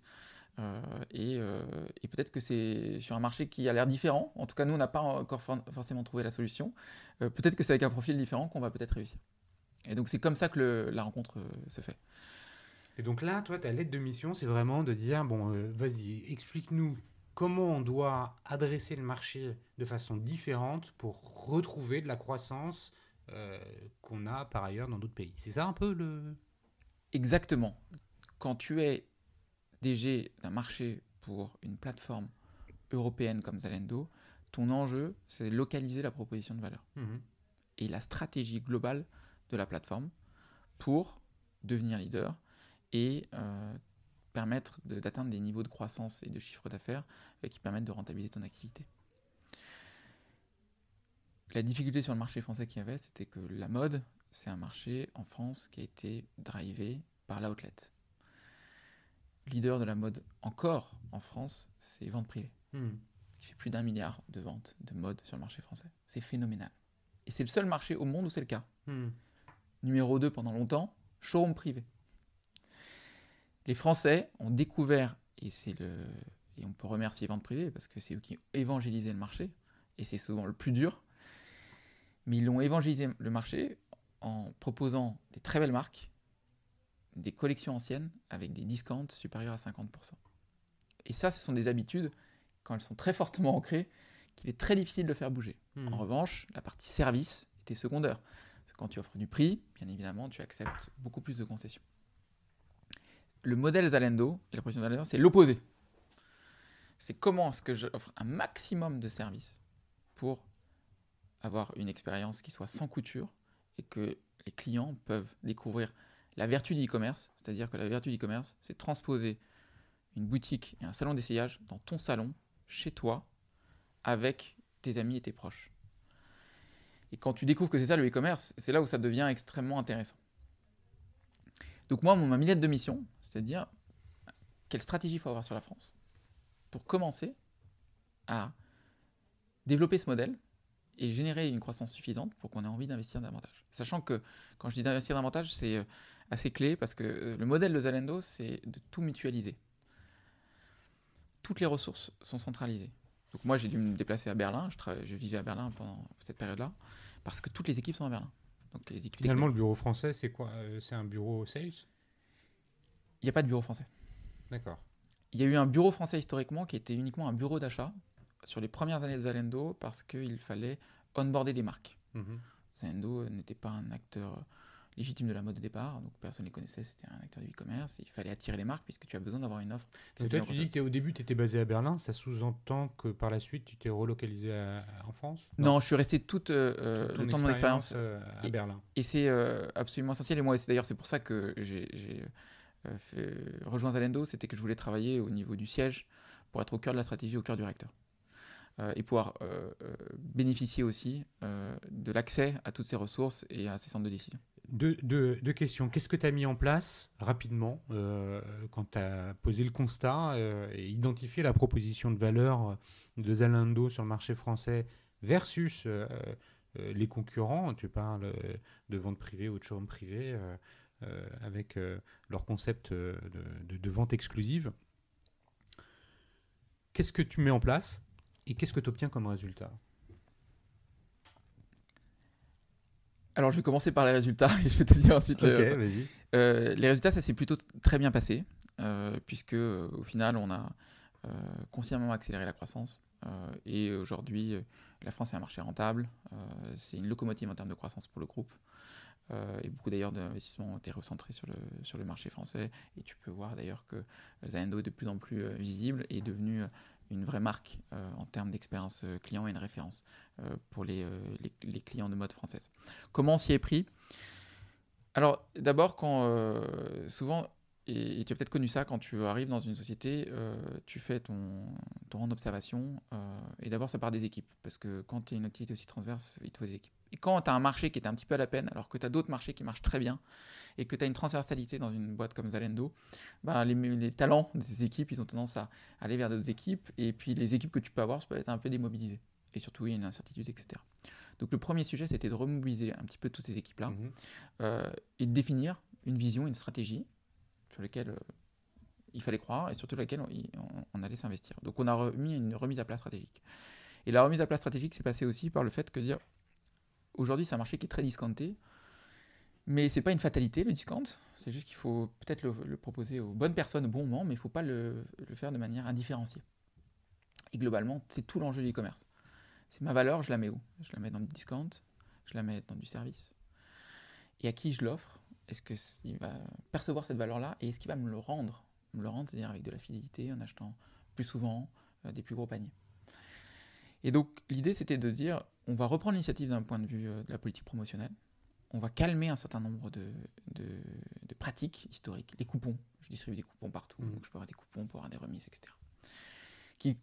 Euh, euh, et, peut-être que c'est sur un marché qui a l'air différent. En tout cas, nous, on n'a pas encore forcément trouvé la solution. Euh, peut-être que c'est avec un profil différent qu'on va peut-être réussir. Et donc, c'est comme ça que la rencontre se fait. Et donc là, toi, ta lettre de mission, c'est vraiment de dire, bon, vas-y, explique-nous comment on doit adresser le marché de façon différente pour retrouver de la croissance, euh, qu'on a par ailleurs dans d'autres pays. C'est ça un peu le... Exactement. Quand tu es DG d'un marché pour une plateforme européenne comme Zalendo, ton enjeu, c'est localiser la proposition de valeur mhm. et la stratégie globale de la plateforme pour devenir leader et euh, permettre d'atteindre des niveaux de croissance et de chiffre d'affaires euh, qui permettent de rentabiliser ton activité la difficulté sur le marché français qu'il y avait, c'était que la mode, c'est un marché en France qui a été drivé par l'outlet. Leader de la mode encore en France, c'est Vente Privée, hmm. qui fait plus d'un milliard de ventes de mode sur le marché français. C'est phénoménal. Et c'est le seul marché au monde où c'est le cas. Hmm. Numéro 2 pendant longtemps, showroom privé. Les Français ont découvert, et, c'est le... et on peut remercier Vente Privée parce que c'est eux qui ont évangélisé le marché, et c'est souvent le plus dur, mais ils l'ont évangélisé le marché en proposant des très belles marques, des collections anciennes avec des discounts supérieurs à 50%. Et ça, ce sont des habitudes, quand elles sont très fortement ancrées, qu'il est très difficile de faire bouger. Hmm. En revanche, la partie service était secondaire. quand tu offres du prix, bien évidemment, tu acceptes beaucoup plus de concessions. Le modèle Zalendo, et la proposition Zalendo, c'est l'opposé. C'est comment est-ce que j'offre un maximum de services pour avoir une expérience qui soit sans couture et que les clients peuvent découvrir la vertu du e-commerce, c'est-à-dire que la vertu du e-commerce, c'est transposer une boutique et un salon d'essayage dans ton salon, chez toi, avec tes amis et tes proches. Et quand tu découvres que c'est ça le e-commerce, c'est là où ça devient extrêmement intéressant. Donc moi, ma millette de mission, c'est à dire quelle stratégie il faut avoir sur la France pour commencer à développer ce modèle et générer une croissance suffisante pour qu'on ait envie d'investir davantage. Sachant que quand je dis d'investir davantage, c'est euh, assez clé parce que euh, le modèle de Zalendo, c'est de tout mutualiser. Toutes les ressources sont centralisées. Donc moi, j'ai dû me déplacer à Berlin. Je, vivais à Berlin pendant cette période-là parce que toutes les équipes sont à Berlin. Donc les Finalement, le bureau français, c'est quoi euh, C'est un bureau sales Il n'y a pas de bureau français. D'accord. Il y a eu un bureau français historiquement qui était uniquement un bureau d'achat sur les premières années de Zalendo parce qu'il fallait onboarder des marques. Mhm. Zalendo n'était pas un acteur euh, légitime de la mode au départ, donc personne ne les connaissait, c'était un acteur du e-commerce, il fallait attirer les marques puisque tu as besoin d'avoir une offre. Donc toi, tu dis que au début, tu étais basé à Berlin, ça sous-entend que par la suite, tu t'es relocalisé en France non, je suis resté tout euh, euh, le temps de mon expérience à Berlin. Et c'est absolument essentiel, et moi d'ailleurs c'est pour ça que j'ai rejoint Zalendo, c'était que je voulais travailler au niveau du siège pour être au cœur de la stratégie, au cœur du recteur. Euh, et pouvoir euh, euh, bénéficier aussi de l'accès à toutes ces ressources et à ces centres de décision. Deux, questions. Qu'est-ce que tu as mis en place rapidement quand tu as posé le constat et identifié la proposition de valeur de Zalando sur le marché français versus les concurrents Tu parles de vente privée ou de showroom privé avec leur concept de vente exclusive. Qu'est-ce que tu mets en place et qu'est-ce que tu obtiens comme résultat Alors, je vais commencer par les résultats et je vais te dire ensuite. les... Euh, les résultats, ça s'est plutôt très bien passé, euh, puisque au final, on a euh, consciemment accéléré la croissance. et aujourd'hui, la France est un marché rentable. c'est une locomotive en termes de croissance pour le groupe. et beaucoup d'ailleurs d'investissements ont été recentrés sur le, sur le marché français. Et tu peux voir d'ailleurs que zando est de plus en plus visible et est devenu une vraie marque euh, en termes d'expérience euh, client et une référence euh, pour les, clients de mode française. Comment on s'y est pris Alors d'abord, quand souvent, et, tu as peut-être connu ça, quand tu arrives dans une société, tu fais ton, ton rang d'observation, et d'abord ça part des équipes, parce que quand tu as une activité aussi transverse, il te faut des équipes. Et quand tu as un marché qui est un petit peu à la peine, alors que tu as d'autres marchés qui marchent très bien, et que tu as une transversalité dans une boîte comme Zalendo, ben, les, talents de ces équipes, ils ont tendance à aller vers d'autres équipes, et puis les équipes que tu peux avoir, ça peut être un peu démobilisé. Et surtout, il y a une incertitude, etc. Donc le premier sujet, c'était de remobiliser un petit peu toutes ces équipes-là, mhm. euh, et de définir une vision, une stratégie sur laquelle... Euh, il fallait croire et surtout laquelle on, allait s'investir. Donc on a remis une remise à plat stratégique. Et la remise à plat stratégique s'est passée aussi par le fait que dire Aujourd'hui, c'est un marché qui est très discounté. Mais c'est pas une fatalité le discount, c'est juste qu'il faut peut-être le, proposer aux bonnes personnes au bon moment, mais il ne faut pas le, faire de manière indifférenciée. Et globalement, c'est tout l'enjeu du e-commerce. C'est ma valeur, je la mets où Je la mets dans le discount, je la mets dans du service. Et à qui je l'offre Est-ce qu'il va percevoir cette valeur-là et est-ce qu'il va me le rendre Me le rendre, c'est-à-dire avec de la fidélité, en achetant plus souvent euh, des plus gros paniers. Et donc l'idée c'était de dire, on va reprendre l'initiative d'un point de vue euh, de la politique promotionnelle, on va calmer un certain nombre de, pratiques historiques, les coupons, je distribue des coupons partout, mmh. donc je peux avoir des coupons pour avoir des remises, etc. Qui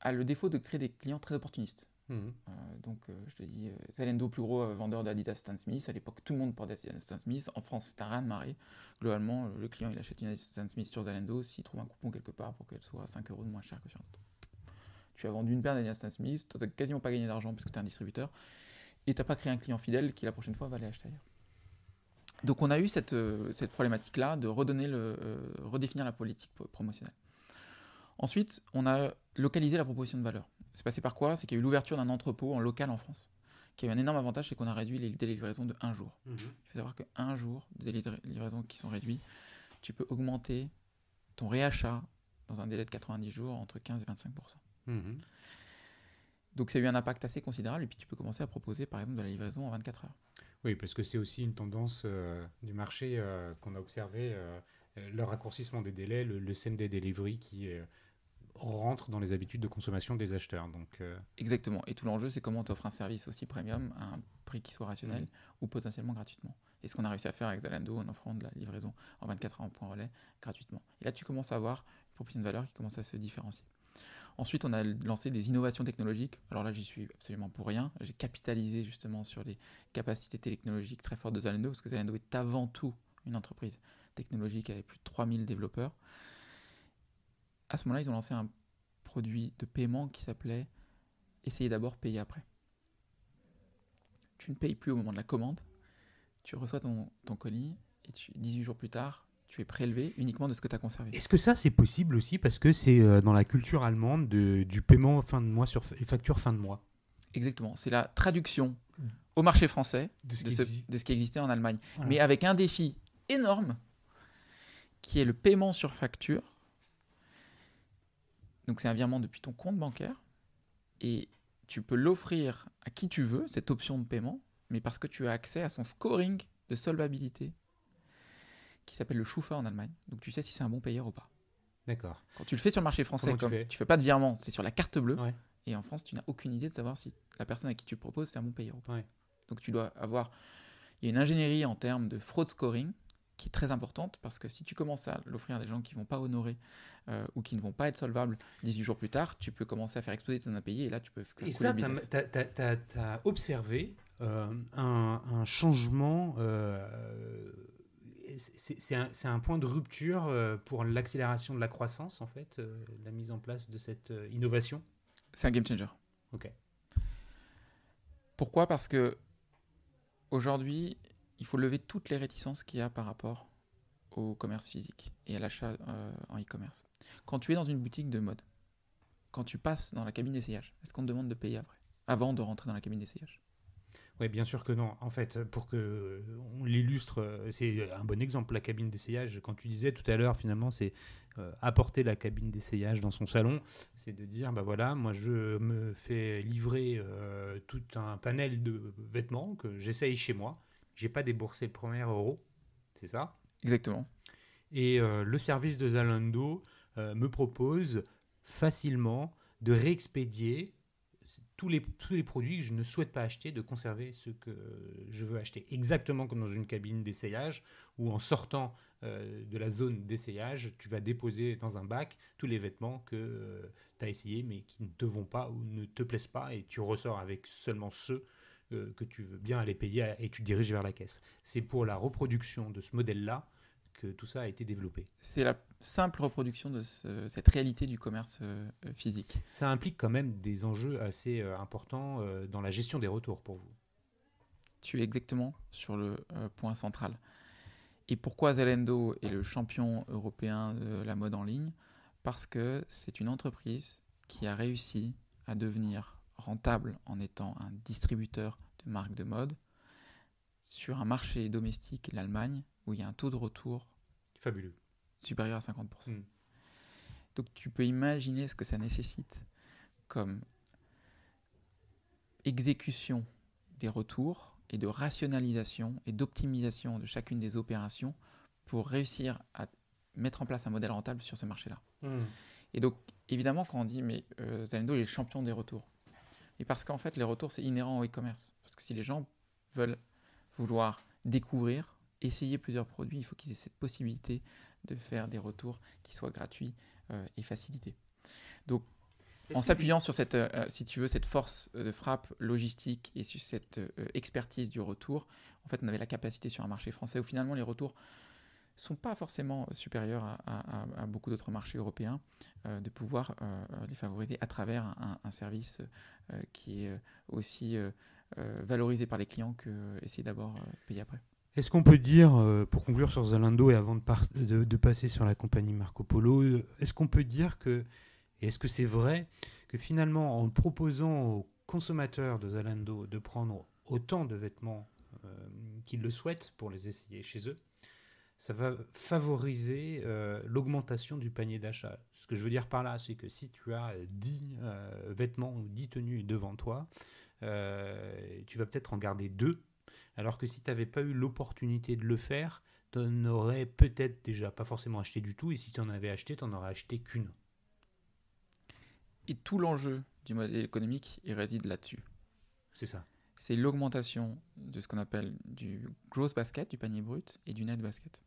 a le défaut de créer des clients très opportunistes. Mmh. Euh, donc, euh, je te dis, Zalendo, plus gros vendeur d'Adidas Stan Smith. À l'époque, tout le monde portait Adidas Stan Smith. En France, c'est un raz de marée. Globalement, le client, il achète une Adidas Stan Smith sur Zalendo s'il trouve un coupon quelque part pour qu'elle soit 5 euros de moins cher que sur un autre tu as vendu une paire Stan Smith, tu n'as quasiment pas gagné d'argent puisque tu es un distributeur, et tu n'as pas créé un client fidèle qui la prochaine fois va aller acheter ailleurs. Donc on a eu cette, euh, problématique-là de redonner le, euh, redéfinir la politique promotionnelle. Ensuite, on a localisé la proposition de valeur. C'est passé par quoi C'est qu'il y a eu l'ouverture d'un entrepôt en local en France, qui a eu un énorme avantage, c'est qu'on a réduit les délais de livraison de un jour. Mhm. Il faut savoir qu'un jour, de délais de livraison qui sont réduits, tu peux augmenter ton réachat dans un délai de 90 jours entre 15 et 25 Mhm. Donc ça a eu un impact assez considérable, et puis tu peux commencer à proposer par exemple de la livraison en 24 heures. Oui, parce que c'est aussi une tendance euh, du marché euh, qu'on a observé, euh, le raccourcissement des délais, le, le delivery qui rentre dans les habitudes de consommation des acheteurs. Donc, Exactement, et tout l'enjeu c'est comment on t'offre un service aussi premium à un prix qui soit rationnel mhm. ou potentiellement gratuitement. Et ce qu'on a réussi à faire avec Zalando en offrant de la livraison en 24 heures en point relais gratuitement. Et là tu commences à avoir une proposition de valeur qui commence à se différencier. Ensuite, on a lancé des innovations technologiques. Alors là, j'y suis absolument pour rien. J'ai capitalisé justement sur les capacités technologiques très fortes de Zalando, parce que Zalando est avant tout une entreprise technologique avec plus de 3000 développeurs. À ce moment-là, ils ont lancé un produit de paiement qui s'appelait Essayez d'abord, payer après. Tu ne payes plus au moment de la commande, tu reçois ton, colis et tu, 18 jours plus tard, tu es prélevé uniquement de ce que tu as conservé. Est-ce que ça, c'est possible aussi parce que c'est euh, dans la culture allemande du paiement fin de mois sur facture fin de mois Exactement, c'est la traduction hmm. au marché français de ce, qui existait en Allemagne. Mais avec un défi énorme qui est le paiement sur facture. Donc c'est un virement depuis ton compte bancaire et tu peux l'offrir à qui tu veux, cette option de paiement, mais parce que tu as accès à son scoring de solvabilité qui s'appelle le chauffeur en Allemagne. Donc tu sais si c'est un bon payeur ou pas. D'accord. Quand tu le fais sur le marché français, tu fais, fais pas de virement, c'est sur la carte bleue. Et en France, tu n'as aucune idée de savoir si la personne à qui tu proposes, c'est un bon payeur ou pas. Donc tu dois avoir. Il y a une ingénierie en termes de fraud scoring qui est très importante parce que si tu commences à l'offrir à des gens qui vont pas honorer euh, ou qui ne vont pas être solvables 18 jours plus tard, tu peux commencer à faire exploser ton impayé et là tu peux. Et ça, tu as, observé euh, un, changement euh, c'est un, point de rupture euh, pour l'accélération de la croissance, en fait, euh, la mise en place de cette euh, innovation C'est un game changer. Ok. Pourquoi Parce que aujourd'hui, il faut lever toutes les réticences qu'il y a par rapport au commerce physique et à l'achat en e-commerce. Quand tu es dans une boutique de mode, quand tu passes dans la cabine d'essayage, est-ce qu'on te demande de payer après Avant de rentrer dans la cabine d'essayage oui, bien sûr que non. En fait, pour que euh, on l'illustre, euh, c'est un bon exemple, la cabine d'essayage. Quand tu disais tout à l'heure, finalement, c'est euh, apporter la cabine d'essayage dans son salon, c'est de dire, bah voilà, moi je me fais livrer tout un panel de vêtements que j'essaye chez moi. J'ai pas déboursé le premier euro, c'est ça Exactement. Et le service de Zalando me propose facilement de réexpédier tous les, produits que je ne souhaite pas acheter, de conserver ce que je veux acheter. Exactement comme dans une cabine d'essayage, où en sortant euh, de la zone d'essayage, tu vas déposer dans un bac tous les vêtements que euh, tu as essayé, mais qui ne te vont pas ou ne te plaisent pas, et tu ressors avec seulement ceux euh, que tu veux bien aller payer, et tu diriges vers la caisse. C'est pour la reproduction de ce modèle-là tout ça a été développé. C'est la simple reproduction de cette réalité du commerce euh, euh, physique. Ça implique quand même des enjeux assez euh, importants dans la gestion des retours pour vous. Tu es exactement sur le point central. Et pourquoi Zalando est le champion européen de la mode en ligne Parce que c'est une entreprise qui a réussi à devenir rentable en étant un distributeur de marques de mode sur un marché domestique, l'Allemagne, où il y a un taux de retour Fabuleux. Supérieur à 50%. Mm. Donc tu peux imaginer ce que ça nécessite comme exécution des retours et de rationalisation et d'optimisation de chacune des opérations pour réussir à mettre en place un modèle rentable sur ce marché-là. Mm. Et donc, évidemment, quand on dit, mais euh, Zalando est champion des retours. Et parce qu'en fait, les retours, c'est inhérent au e-commerce. Parce que si les gens veulent vouloir découvrir, essayer plusieurs produits, il faut qu'ils aient cette possibilité de faire des retours qui soient gratuits euh, et facilités. Donc, en s'appuyant sur cette, euh, euh, si tu veux, cette force de frappe logistique et sur cette expertise du retour, en fait, on avait la capacité sur un marché français où finalement les retours sont pas forcément supérieurs à, beaucoup d'autres marchés européens, de pouvoir les favoriser à travers un, service qui est aussi valorisé par les clients que essayer d'abord payer après. Est-ce qu'on peut dire, euh, pour conclure sur Zalando et avant de, passer sur la compagnie Marco Polo, euh, est-ce qu'on peut dire que, et est-ce que c'est vrai, que finalement, en proposant aux consommateurs de Zalando de prendre autant de vêtements euh, qu'ils le souhaitent pour les essayer chez eux, ça va favoriser l'augmentation du panier d'achat. Ce que je veux dire par là, c'est que si tu as 10 vêtements ou 10 tenues devant toi, tu vas peut-être en garder deux alors que si tu n'avais pas eu l'opportunité de le faire, tu n'aurais peut-être déjà pas forcément acheté du tout, et si tu en avais acheté, tu n'en aurais acheté qu'une. Et tout l'enjeu du modèle économique, il réside là-dessus. C'est ça. C'est l'augmentation de ce qu'on appelle du gross basket, du panier brut, et du net basket.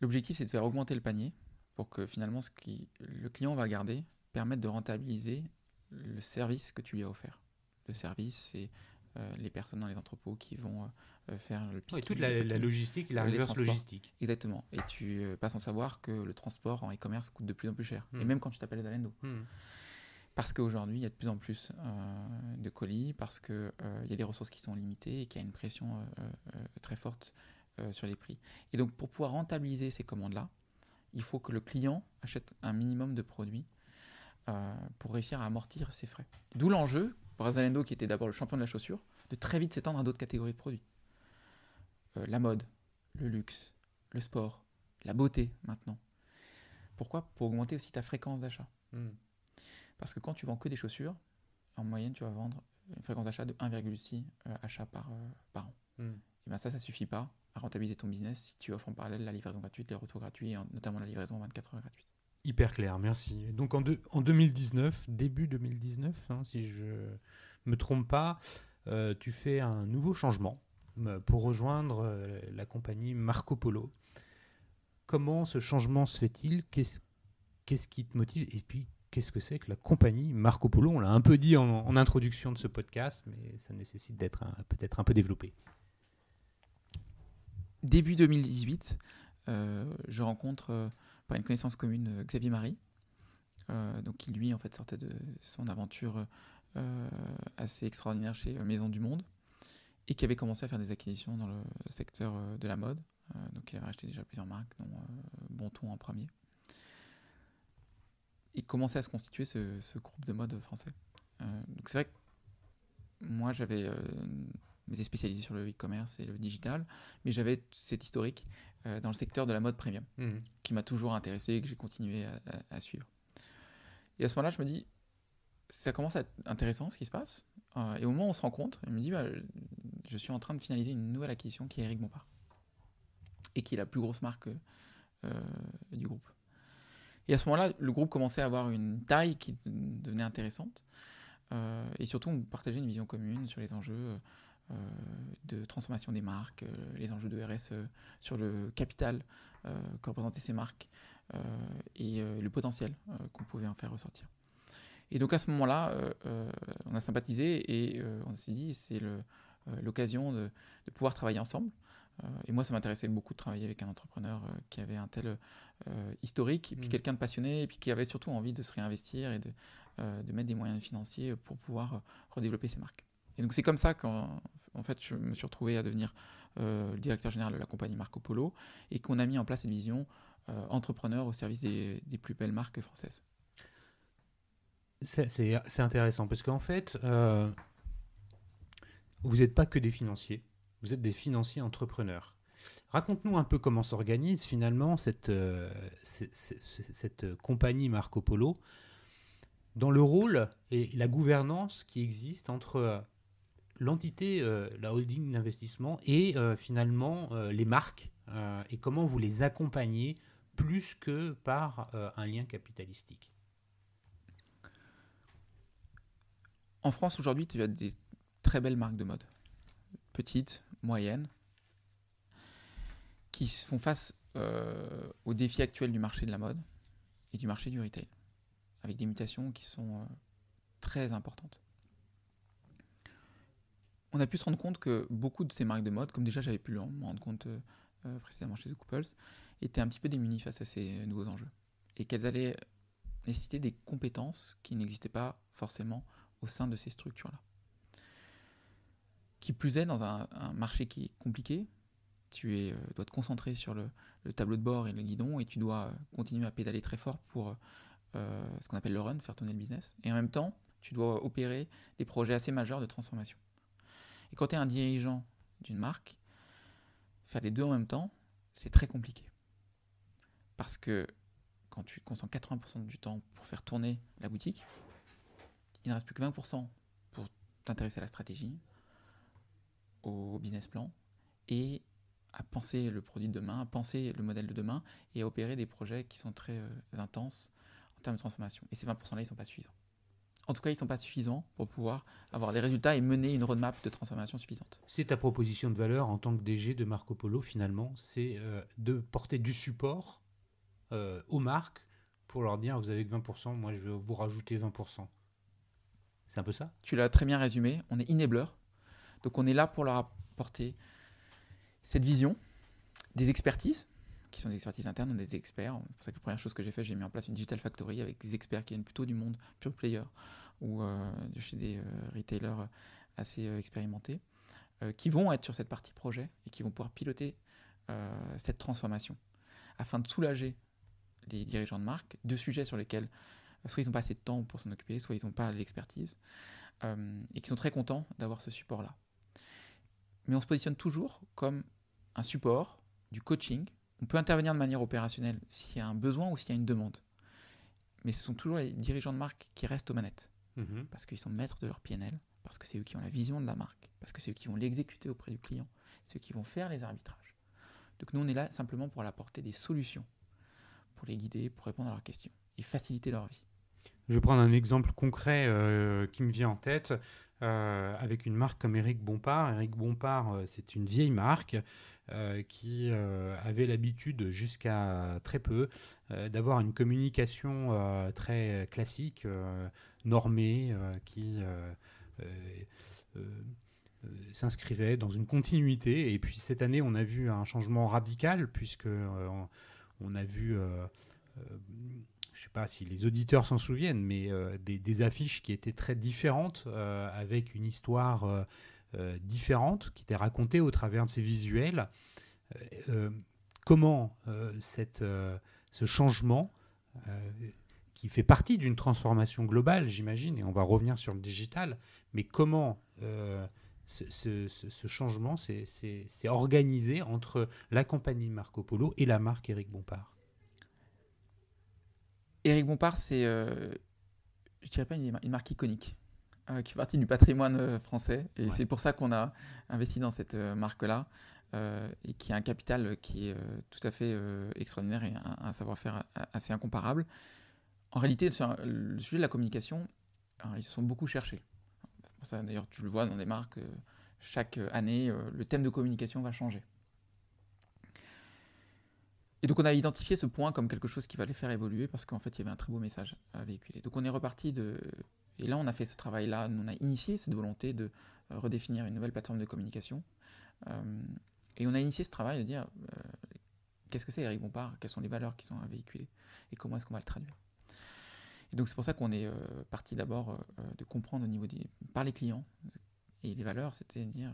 L'objectif, c'est de faire augmenter le panier pour que finalement ce que le client va garder permette de rentabiliser le service que tu lui as offert. Le service, c'est euh, les personnes dans les entrepôts qui vont euh, faire le Et toute la, logistique, la euh, reverse logistique. Exactement. Et tu passes en savoir que le transport en e-commerce coûte de plus en plus cher. Et hmm. même quand tu t'appelles Zalando. Hmm. Parce qu'aujourd'hui, il y a de plus en plus de colis, parce qu'il il y a des ressources qui sont limitées et qu'il y a une pression très forte sur les prix. Et donc, pour pouvoir rentabiliser ces commandes-là, il faut que le client achète un minimum de produits pour réussir à amortir ses frais. D'où l'enjeu Brasalendo, qui était d'abord le champion de la chaussure, de très vite s'étendre à d'autres catégories de produits. Euh, la mode, le luxe, le sport, la beauté maintenant. Pourquoi Pour augmenter aussi ta fréquence d'achat. Hmm. Parce que quand tu vends que des chaussures, en moyenne, tu vas vendre une fréquence d'achat de 1,6 euh, achats par, euh, an. Hmm. Et bien ça, ça suffit pas à rentabiliser ton business si tu offres en parallèle la livraison gratuite, les retours gratuits, et notamment la livraison 24 heures gratuite. Hyper clair, merci. Donc en, en 2019, début 2019, hein, si je me trompe pas, euh, tu fais un nouveau changement euh, pour rejoindre euh, la compagnie Marco Polo. Comment ce changement se fait-il Qu'est-ce qu'est-ce qui te motive Et puis, qu'est-ce que c'est que la compagnie Marco Polo On l'a un peu dit en, introduction de ce podcast, mais ça nécessite d'être peut-être un peu développé. Début 2018, je rencontre par une connaissance commune, euh, Xavier Marie, euh, donc qui lui en fait sortait de son aventure euh, assez extraordinaire chez Maison du Monde et qui avait commencé à faire des acquisitions dans le secteur de la mode. donc il avait acheté déjà plusieurs marques, dont Bonton en premier. Et commençait à se constituer ce, groupe de mode français. donc c'est vrai que moi j'avais J'étais spécialisé sur le e-commerce et le digital, mais j'avais cet historique euh, dans le secteur de la mode premium, mhm. qui m'a toujours intéressé et que j'ai continué à, suivre. Et à ce moment-là, je me dis, ça commence à être intéressant ce qui se passe. Euh, et au moment où on se rencontre, il me dit, bah, je suis en train de finaliser une nouvelle acquisition qui est Eric Bompard, et qui est la plus grosse marque euh, du groupe. Et à ce moment-là, le groupe commençait à avoir une taille qui devenait intéressante. et surtout, on partageait une vision commune sur les enjeux euh, de transformation des marques, euh, les enjeux de RSE euh, sur le capital que représentaient ces marques et le potentiel qu'on pouvait en faire ressortir. Et donc à ce moment-là, on a sympathisé et on s'est dit c'est l'occasion de, pouvoir travailler ensemble et moi, ça m'intéressait beaucoup de travailler avec un entrepreneur qui avait un tel historique, et puis mmh. quelqu'un de passionné, et puis qui avait surtout envie de se réinvestir et de, de mettre des moyens financiers pour pouvoir redévelopper ses marques. Et donc c'est comme ça qu'en en fait, je me suis retrouvé à devenir euh, le directeur général de la compagnie Marco Polo et qu'on a mis en place cette vision euh, entrepreneur au service des, plus belles marques françaises. C'est intéressant parce qu'en fait, euh, vous n'êtes pas que des financiers, vous êtes des financiers entrepreneurs. Raconte-nous un peu comment s'organise finalement cette, cette, cette, compagnie Marco Polo dans le rôle et la gouvernance qui existe entre l'entité, euh, la holding d'investissement et euh, finalement euh, les marques et comment vous les accompagnez plus que par un lien capitalistique En France aujourd'hui, il y a des très belles marques de mode, petites, moyennes, qui se font face aux défis actuels du marché de la mode et du marché du retail, avec des mutations qui sont très importantes on a pu se rendre compte que beaucoup de ces marques de mode, comme déjà j'avais pu me rendre compte euh, euh, précédemment chez The Couples, étaient un petit peu démunies face à ces nouveaux enjeux. Et qu'elles allaient nécessiter des compétences qui n'existaient pas forcément au sein de ces structures-là. Qui plus est, dans un, marché qui est compliqué, tu euh, dois te concentrer sur le, tableau de bord et le guidon et tu dois continuer à pédaler très fort pour ce qu'on appelle le run, faire tourner le business. Et en même temps, tu dois opérer des projets assez majeurs de transformation. Et quand tu es un dirigeant d'une marque, faire les deux en même temps, c'est très compliqué. Parce que quand tu consens 80% du temps pour faire tourner la boutique, il ne reste plus que 20% pour t'intéresser à la stratégie, au business plan et à penser le produit de demain, à penser le modèle de demain et à opérer des projets qui sont très euh, intenses en termes de transformation. Et ces 20% là, ils ne sont pas suffisants. En tout cas, ils ne sont pas suffisants pour pouvoir avoir des résultats et mener une roadmap de transformation suffisante. C'est ta proposition de valeur en tant que DG de Marco Polo, finalement, c'est euh, de porter du support euh, aux marques pour leur dire vous avez que 20%, moi je vais vous rajouter 20%. C'est un peu ça Tu l'as très bien résumé, on est enabler. Donc on est là pour leur apporter cette vision, des expertises, qui sont des expertises internes, on des experts. C'est pour ça que la première chose que j'ai fait, j'ai mis en place une digital factory avec des experts qui viennent plutôt du monde pure player ou euh, de chez des euh, retailers assez euh, expérimentés, qui vont être sur cette partie projet et qui vont pouvoir piloter cette transformation afin de soulager les dirigeants de marque de sujets sur lesquels soit ils n'ont pas assez de temps pour s'en occuper, soit ils n'ont pas l'expertise, et qui sont très contents d'avoir ce support-là. Mais on se positionne toujours comme un support du coaching on peut intervenir de manière opérationnelle s'il y a un besoin ou s'il y a une demande. Mais ce sont toujours les dirigeants de marque qui restent aux manettes, mhm. parce qu'ils sont maîtres de leur PNL, parce que c'est eux qui ont la vision de la marque, parce que c'est eux qui vont l'exécuter auprès du client, c'est eux qui vont faire les arbitrages. Donc nous, on est là simplement pour apporter des solutions, pour les guider, pour répondre à leurs questions et faciliter leur vie. Je vais prendre un exemple concret euh, qui me vient en tête. Euh, avec une marque comme Eric Bompard. Eric Bompard, euh, c'est une vieille marque euh, qui avait l'habitude jusqu'à très peu d'avoir une communication très classique, normée, qui s'inscrivait dans une continuité. Et puis cette année, on a vu un changement radical puisque a vu je ne sais pas si les auditeurs s'en souviennent, mais euh, des, affiches qui étaient très différentes, euh, avec une histoire euh, différente, qui était racontée au travers de ces visuels. comment cette, ce changement, qui fait partie d'une transformation globale, j'imagine, et on va revenir sur le digital, mais comment... Ce, changement s'est organisé entre la compagnie Marco Polo et la marque Éric Bompard Eric Bompard, c'est, euh, je pas une, marque iconique, euh, qui fait partie du patrimoine euh, français. Et c'est pour ça qu'on a investi dans cette marque-là, et qui a un capital qui est tout à fait extraordinaire et un, savoir-faire assez incomparable. En réalité, sur le sujet de la communication, ils se sont beaucoup cherchés. ça, d'ailleurs, tu le vois dans des marques, chaque année, le thème de communication va changer. Et donc on a identifié ce point comme quelque chose qui va les faire évoluer parce qu'en fait il y avait un très beau message à véhiculer. Donc on est reparti de... Et là on a fait ce travail-là, on a initié cette volonté de euh, redéfinir une nouvelle plateforme de communication. Euh, et on a initié ce travail de dire euh, qu'est-ce que c'est Eric Bompard, quelles sont les valeurs qui sont à véhiculer et comment est-ce qu'on va le traduire. Et donc c'est pour ça qu'on est parti d'abord de comprendre au niveau des... par les clients. Et les valeurs, c'était dire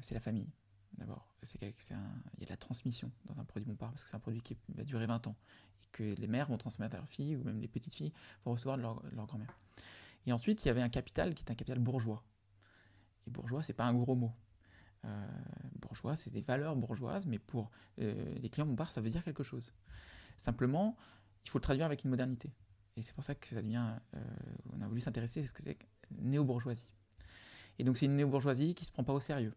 c'est la famille, D'abord, c'est il y a la transmission dans un produit Bompard, parce que c'est un produit qui va durer 20 ans, et que les mères vont transmettre à leurs filles, ou même les petites filles, vont recevoir de leur, leur grand-mère. Et ensuite, il y avait un capital qui est un capital bourgeois. Et bourgeois, c'est pas un gros mot. Euh, bourgeois, c'est des valeurs bourgeoises, mais pour euh, les clients Bompard, ça veut dire quelque chose. Simplement, il faut le traduire avec une modernité. Et c'est pour ça que ça devient. Euh, on a voulu s'intéresser à ce que c'est néo-bourgeoisie. Et donc, c'est une néo-bourgeoisie qui se prend pas au sérieux.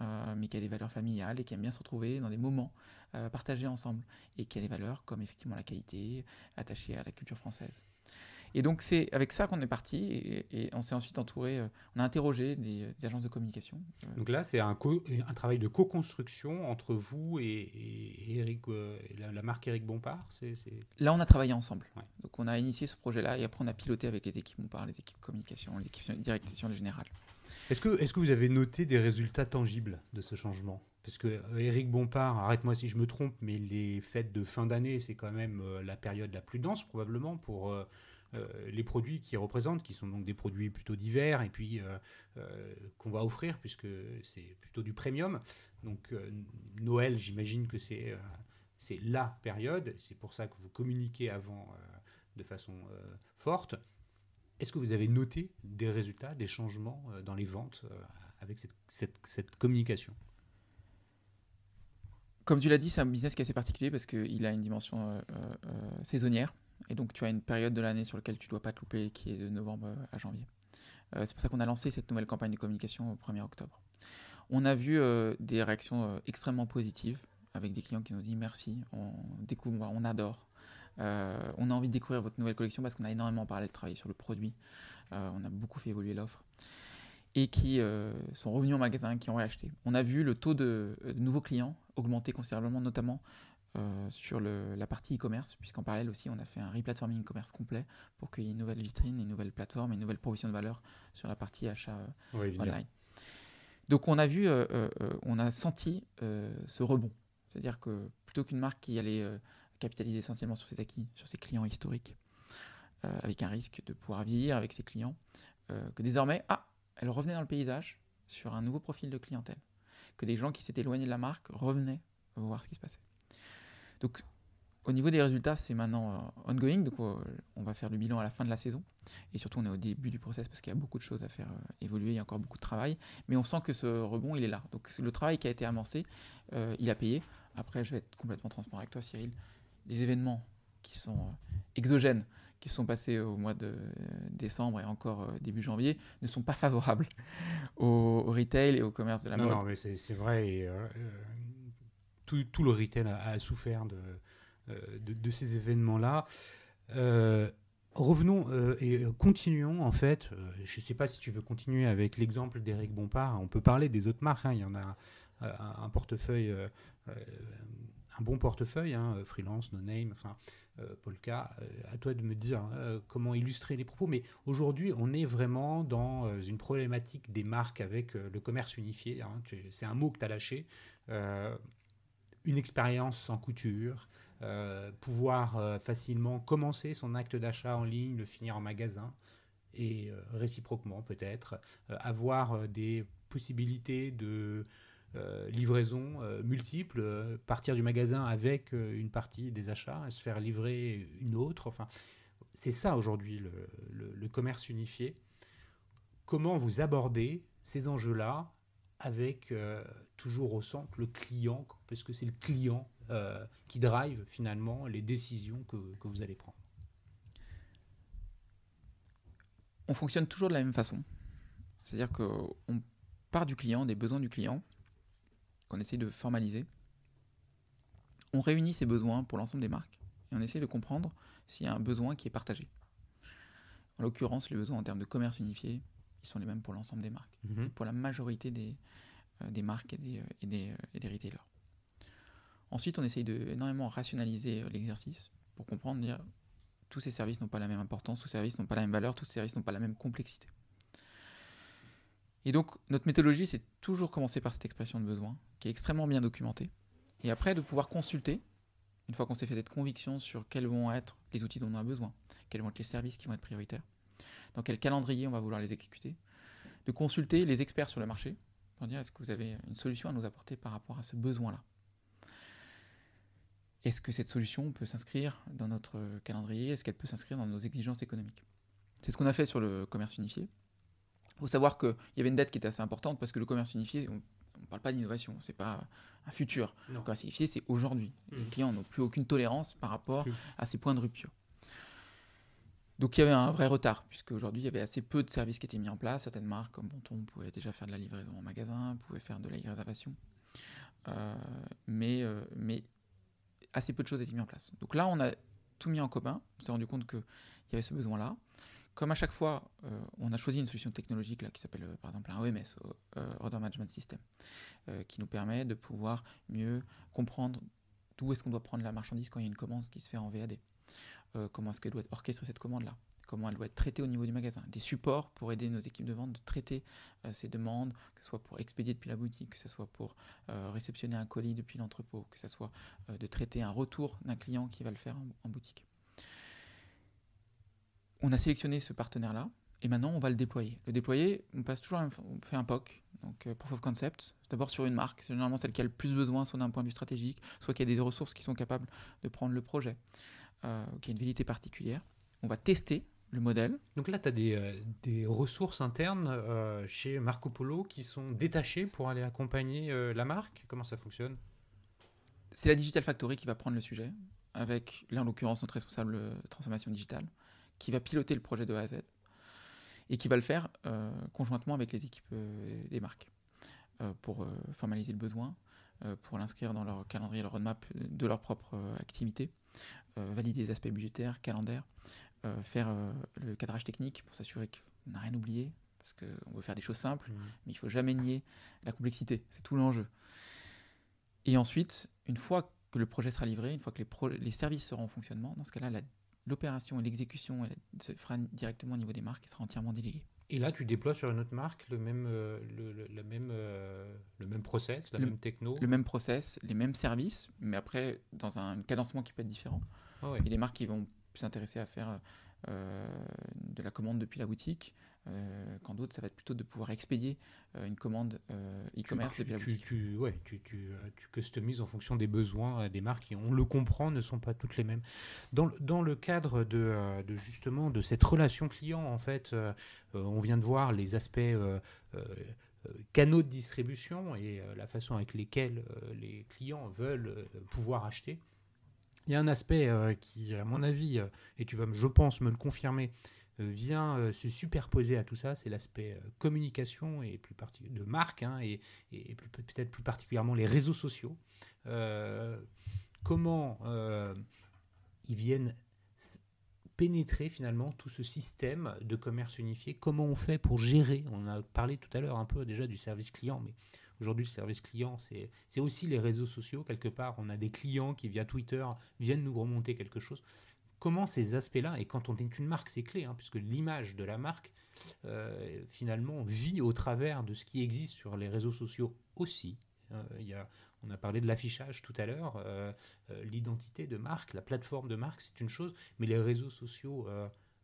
Euh, mais qui a des valeurs familiales et qui aime bien se retrouver dans des moments euh, partagés ensemble et qui a des valeurs comme effectivement la qualité attachée à la culture française. Et donc c'est avec ça qu'on est parti et, on s'est ensuite entouré, euh, on a interrogé des, agences de communication. Euh. Donc là c'est un, un, travail de co-construction entre vous et, Eric, euh, la, marque Eric Bompard Là on a travaillé ensemble. Donc on a initié ce projet-là et après on a piloté avec les équipes Bompard, les équipes communication, les équipes de direction générale. Est-ce que, est que vous avez noté des résultats tangibles de ce changement parce que Bompard, arrête-moi si je me trompe, mais les fêtes de fin d'année, c'est quand même la période la plus dense probablement pour euh, les produits qu'ils représentent, qui sont donc des produits plutôt divers et puis euh, euh, qu'on va offrir, puisque c'est plutôt du premium. Donc Noël, j'imagine que c'est la période, c'est pour ça que vous communiquez avant de façon forte. Est-ce que vous avez noté des résultats, des changements dans les ventes avec cette, cette, cette communication Comme tu l'as dit, c'est un business qui est assez particulier parce qu'il a une dimension saisonnière. Et donc, tu as une période de l'année sur laquelle tu ne dois pas te louper, qui est de novembre euh, à janvier. Euh, c'est pour ça qu'on a lancé cette nouvelle campagne de communication au 1er octobre. On a vu euh, des réactions extrêmement positives avec des clients qui nous disent merci, on découvre, on adore. on a envie de découvrir votre nouvelle collection parce qu'on a énormément parlé de travail sur le produit. on a beaucoup fait évoluer l'offre. Et qui sont revenus en magasin, qui ont réacheté. On a vu le taux de nouveaux clients augmenter considérablement, notamment euh, sur la partie e-commerce, puisqu'en parallèle aussi, on a fait un replatforming e-commerce complet pour qu'il y ait une nouvelle vitrine, une nouvelle plateforme, une nouvelle proposition de valeur sur la partie achat euh, online. Donc, on a vu, euh, on a senti ce rebond. C'est-à-dire que plutôt qu'une marque qui allait capitaliser essentiellement sur ses acquis, sur ses clients historiques, avec un risque de pouvoir vieillir avec ses clients, que désormais, ah, elle revenait dans le paysage sur un nouveau profil de clientèle. Que des gens qui s'étaient éloignés de la marque revenaient voir ce qui se passait. Donc, au niveau des résultats, c'est maintenant euh, ongoing. Donc, euh, on va faire le bilan à la fin de la saison. Et surtout, on est au début du process parce qu'il y a beaucoup de choses à faire euh, évoluer. Il y a encore beaucoup de travail. Mais on sent que ce rebond, il est là. Donc, le travail qui a été amorcé, il a payé. Après, je vais être complètement transparent avec toi, Cyril. Les événements qui sont exogènes, qui sont passés au mois de décembre et encore début janvier, ne sont pas favorables au, retail et au commerce de la mode. Non, mais c'est vrai. Et, tout, le retail a, souffert euh, de, ces événements-là. Euh, revenons euh, et continuons en fait. je ne sais pas si tu veux continuer avec l'exemple d'Éric Bompard. On peut parler des autres marques. Hein, il y en a un, portefeuille, un bon portefeuille, hein, freelance, no name, enfin Polka. à toi de me dire hein, comment illustrer les propos. Mais aujourd'hui, on est vraiment dans une problématique des marques avec le commerce unifié. C'est un mot que tu as lâché une expérience sans couture, euh, pouvoir euh, facilement commencer son acte d'achat en ligne, le finir en magasin, et euh, réciproquement peut-être, avoir des possibilités de livraison multiples, partir du magasin avec une partie des achats, et se faire livrer une autre. Enfin, c'est ça aujourd'hui le commerce unifié. Comment vous abordez ces enjeux-là avec euh, toujours au centre le client, parce que c'est le client euh, qui drive finalement les décisions que, que, vous allez prendre. On fonctionne toujours de la même façon. C'est-à-dire qu'on part du client, des besoins du client, qu'on essaie de formaliser. On réunit ces besoins pour l'ensemble des marques et on essaie de comprendre s'il y a un besoin qui est partagé. En l'occurrence, les besoins en termes de commerce unifié, sont les mêmes pour l'ensemble des marques, mhm. pour la majorité des, euh, des marques et des, euh, euh, et des, retailers. Ensuite, on essaye de énormément rationaliser l'exercice pour comprendre, dire tous ces services n'ont pas la même importance, tous ces services n'ont pas la même valeur, tous ces services n'ont pas la même complexité. Et donc, notre méthodologie, c'est toujours commencer par cette expression de besoin, qui est extrêmement bien documentée. Et après, de pouvoir consulter, une fois qu'on s'est fait cette conviction sur quels vont être les outils dont on a besoin, quels vont être les services qui vont être prioritaires, dans quel calendrier on va vouloir les exécuter, de consulter les experts sur le marché pour dire est-ce que vous avez une solution à nous apporter par rapport à ce besoin-là. Est-ce que cette solution peut s'inscrire dans notre calendrier Est-ce qu'elle peut s'inscrire dans nos exigences économiques C'est ce qu'on a fait sur le commerce unifié. Il faut savoir qu'il y avait une date qui était assez importante parce que le commerce unifié, on ne parle pas d'innovation, n'est pas un futur. Le commerce unifié, c'est aujourd'hui. Les mmh. clients n'ont plus aucune tolérance par rapport à ces points de rupture. Donc il y avait un vrai retard, puisque aujourd'hui il y avait assez peu de services qui étaient mis en place. Certaines marques comme Bonton pouvaient déjà faire de la livraison en magasin, pouvaient faire de la réservation, euh, euh, mais, assez peu de choses étaient mises en place. Donc là on a tout mis en commun, on s'est rendu compte qu'il y avait ce besoin-là. Comme à chaque fois, euh, on a choisi une solution technologique là, qui s'appelle par exemple un OMS, Order Management System, qui nous permet de pouvoir mieux comprendre d'où est-ce qu'on doit prendre la marchandise quand il y a une commande qui se fait en VAD. Euh, comment est-ce qu'elle doit être orchestrée cette commande-là, comment elle doit être traitée au niveau du magasin, des supports pour aider nos équipes de vente de traiter euh, ces demandes, que ce soit pour expédier depuis la boutique, que ce soit pour euh, réceptionner un colis depuis l'entrepôt, que ce soit de traiter un retour d'un client qui va le faire en, boutique. On a sélectionné ce partenaire-là, et maintenant, on va le déployer. Le déployer, on passe toujours, on fait un POC, donc Proof of Concept, d'abord sur une marque, c'est généralement celle qui a le plus besoin, soit d'un point de vue stratégique, soit qui a des ressources qui sont capables de prendre le projet qui euh, a une vérité particulière. On va tester le modèle. Donc là, tu as euh, des, ressources internes euh, chez Marco Polo qui sont détachées pour aller accompagner la marque. Comment ça fonctionne C'est la Digital Factory qui va prendre le sujet, avec là en l'occurrence notre responsable transformation digitale, qui va piloter le projet de A à Z et qui va le faire conjointement avec les équipes des marques pour formaliser le besoin, pour l'inscrire dans leur calendrier, leur roadmap de leur propre activité euh, valider les aspects budgétaires, calendaires, euh, faire euh, le cadrage technique pour s'assurer qu'on n'a rien oublié, parce qu'on veut faire des choses simples, mm. mais il faut jamais nier la complexité, c'est tout l'enjeu. Et ensuite, une fois que le projet sera livré, une fois que les, les services seront en fonctionnement, dans ce cas-là, l'opération et l'exécution se fera directement au niveau des marques et sera entièrement déléguée. Et là, tu déploies sur une autre marque le même, euh, le, même, euh, le même process, la même techno Le même process, les mêmes services, mais après, dans un cadencement qui peut être différent. Ah Et les marques qui vont s'intéresser à faire euh, euh, de la commande depuis la boutique, euh, quand d'autres, ça va être plutôt de pouvoir expédier euh, une commande e-commerce depuis la tu, boutique. Tu, ouais, tu, customises en fonction des besoins des marques et on le comprend, ne sont pas toutes les mêmes. Dans, le cadre de, de, justement de cette relation client, en fait, on vient de voir les aspects canaux de distribution et la façon avec lesquels les clients veulent pouvoir acheter. Il y a un aspect euh, qui, à mon avis, euh, et tu vas, je pense, me le confirmer, euh, vient se superposer à tout ça, c'est l'aspect communication et plus de marque, hein, et, et peut-être plus particulièrement les réseaux sociaux. comment ils viennent pénétrer finalement tout ce système de commerce unifié Comment on fait pour gérer On a parlé tout à l'heure un peu déjà du service client, mais Aujourd'hui, le service client, c'est aussi les réseaux sociaux. Quelque part, on a des clients qui, via Twitter, viennent nous remonter quelque chose. Comment ces aspects-là, et quand on est une marque, c'est clé, hein, puisque l'image de la marque, euh, finalement, vit au travers de ce qui existe sur les réseaux sociaux aussi. Euh, il y a, on a parlé de l'affichage tout à l'heure, euh, l'identité de marque, la plateforme de marque, c'est une chose, mais les réseaux sociaux,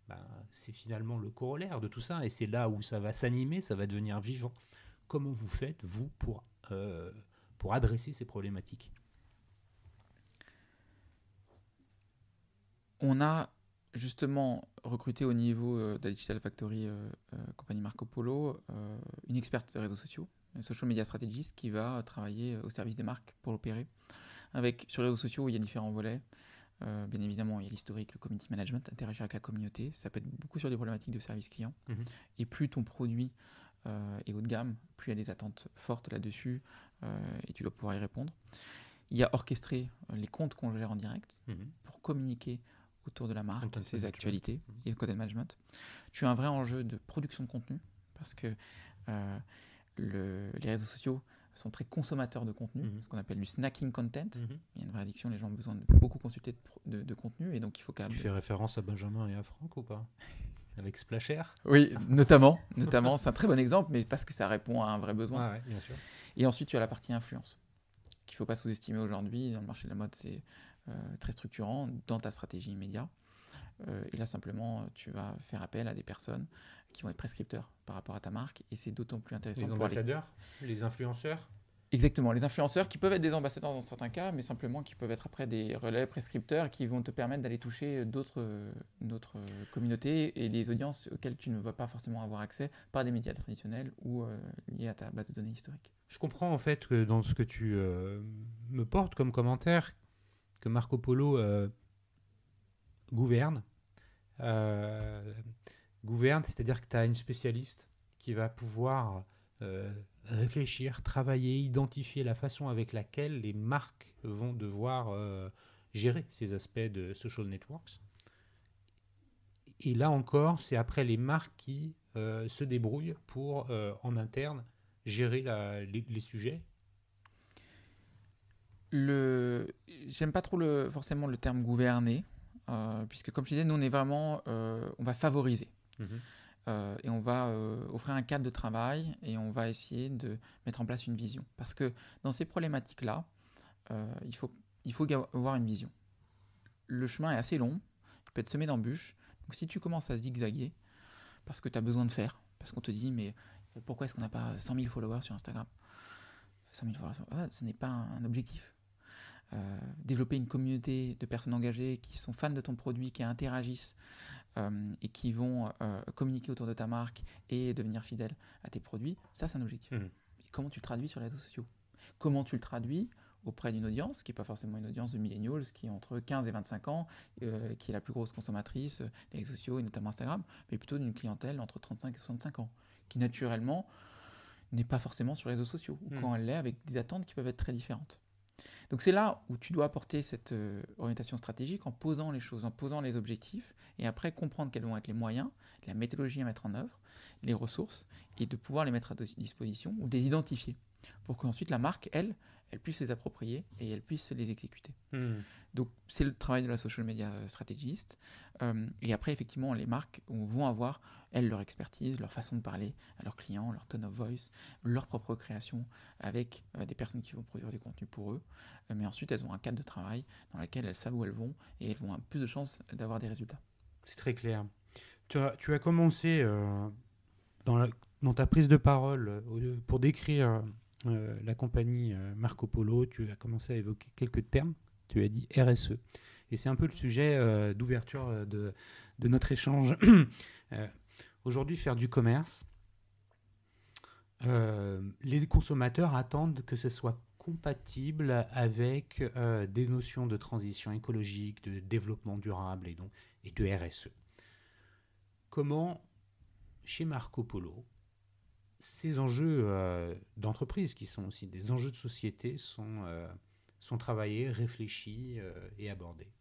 bah, c'est finalement le corollaire de tout ça, et c'est là où ça va s'animer, ça va devenir vivant comment vous faites, vous, pour, euh, pour adresser ces problématiques On a justement recruté au niveau euh, de la Digital Factory, euh, compagnie Marco Polo, une experte des réseaux sociaux, social media strategist, qui va travailler au service des marques pour l'opérer. Avec, sur les réseaux sociaux, il y a différents volets. bien évidemment, il y a l'historique, le community management, interagir avec la communauté. Ça peut être beaucoup sur des problématiques de service client. Mhm. Et plus ton produit euh, et haut de gamme, plus il y a des attentes fortes là-dessus euh, et tu dois pouvoir y répondre. Il y a orchestré euh, les comptes qu'on gère en direct mhm. pour communiquer autour de la marque, ses actualités mhm. et le côté management. Tu as un vrai enjeu de production de contenu parce que les réseaux sociaux sont très consommateurs de contenu, mhm. ce qu'on appelle du snacking content. Il y a une vraie addiction, les gens ont besoin de beaucoup consulter de, de contenu et donc il faut quand même. Tu fais référence à Benjamin et à Franck ou pas avec Splasher. Oui, notamment, notamment, c'est un très bon exemple, mais parce que ça répond à un vrai besoin. Et ensuite, tu as la partie influence, qu'il ne faut pas sous-estimer aujourd'hui. Dans le marché de la mode, c'est euh, très structurant dans ta stratégie immédiate. Euh, et là, simplement, tu vas faire appel à des personnes qui vont être prescripteurs par rapport à ta marque. Et c'est d'autant plus intéressant. Les ambassadeurs, les influenceurs Exactement, les influenceurs qui peuvent être des ambassadeurs dans certains cas, mais simplement qui peuvent être après des relais prescripteurs qui vont te permettre d'aller toucher euh, d'autres notre euh, euh, communauté et des audiences auxquelles tu ne vas pas forcément avoir accès par des médias traditionnels ou liés à ta base de données historique. Je comprends en fait que dans ce que tu me portes comme commentaire, que Marco Polo gouverne, gouverne, c'est-à-dire que tu as une spécialiste qui va pouvoir réfléchir, travailler, identifier la façon avec laquelle les marques vont devoir euh, gérer ces aspects de social networks. Et là encore, c'est après les marques qui euh, se débrouillent pour, euh, en interne, gérer les, sujets. Le... J'aime pas trop forcément le terme gouverner, puisque comme je disais, nous on est vraiment, on va favoriser. Mhm. Euh, et on va euh, offrir un cadre de travail et on va essayer de mettre en place une vision. Parce que dans ces problématiques-là, euh, il, faut, avoir une vision. Le chemin est assez long, il peut être semé d'embûches. Donc si tu commences à zigzaguer, parce que tu as besoin de faire, parce qu'on te dit, mais pourquoi est-ce qu'on n'a pas 100 000 followers sur Instagram 100 000 followers, ce n'est pas un objectif. Euh, développer une communauté de personnes engagées qui sont fans de ton produit, qui interagissent euh, et qui vont euh, communiquer autour de ta marque et devenir fidèles à tes produits, ça c'est un objectif. Mmh. comment tu le traduis sur les réseaux sociaux Comment tu le traduis auprès d'une audience qui n'est pas forcément une audience de millennials, qui est entre 15 et 25 ans, qui est la plus grosse consommatrice des réseaux sociaux et notamment Instagram, mais plutôt d'une clientèle entre 35 et 65 ans, qui naturellement n'est pas forcément sur les réseaux sociaux, ou mmh. quand elle l'est avec des attentes qui peuvent être très différentes. Donc c'est là où tu dois apporter cette euh, orientation stratégique en posant les choses, en posant les objectifs, et après comprendre quels vont être les moyens, la méthodologie à mettre en œuvre, les ressources, et de pouvoir les mettre à disposition ou les identifier, pour qu'ensuite la marque, elle, elles puissent les approprier et elles puissent les exécuter. Hmm. Donc c'est le travail de la social media euh, stratégiste. Euh, et après, effectivement, les marques vont avoir, elles, leur expertise, leur façon de parler à leurs clients, leur tone of voice, leur propre création avec euh, des personnes qui vont produire des contenus pour eux. mais ensuite, elles ont un cadre de travail dans lequel elles savent où elles vont et elles vont plus de chances d'avoir des résultats. C'est très clair. Tu as, commencé dans, ta prise de parole pour décrire euh, la compagnie euh, Marco Polo, tu as commencé à évoquer quelques termes, tu as dit RSE. Et c'est un peu le sujet euh, d'ouverture de, de, notre échange. Aujourd'hui, faire du commerce, les consommateurs attendent que ce soit compatible avec des notions de transition écologique, de développement durable et, donc, et de RSE. Comment, chez Marco Polo, ces enjeux euh, d'entreprise, qui sont aussi des enjeux de société, sont, euh, travaillés, réfléchis euh, et abordés.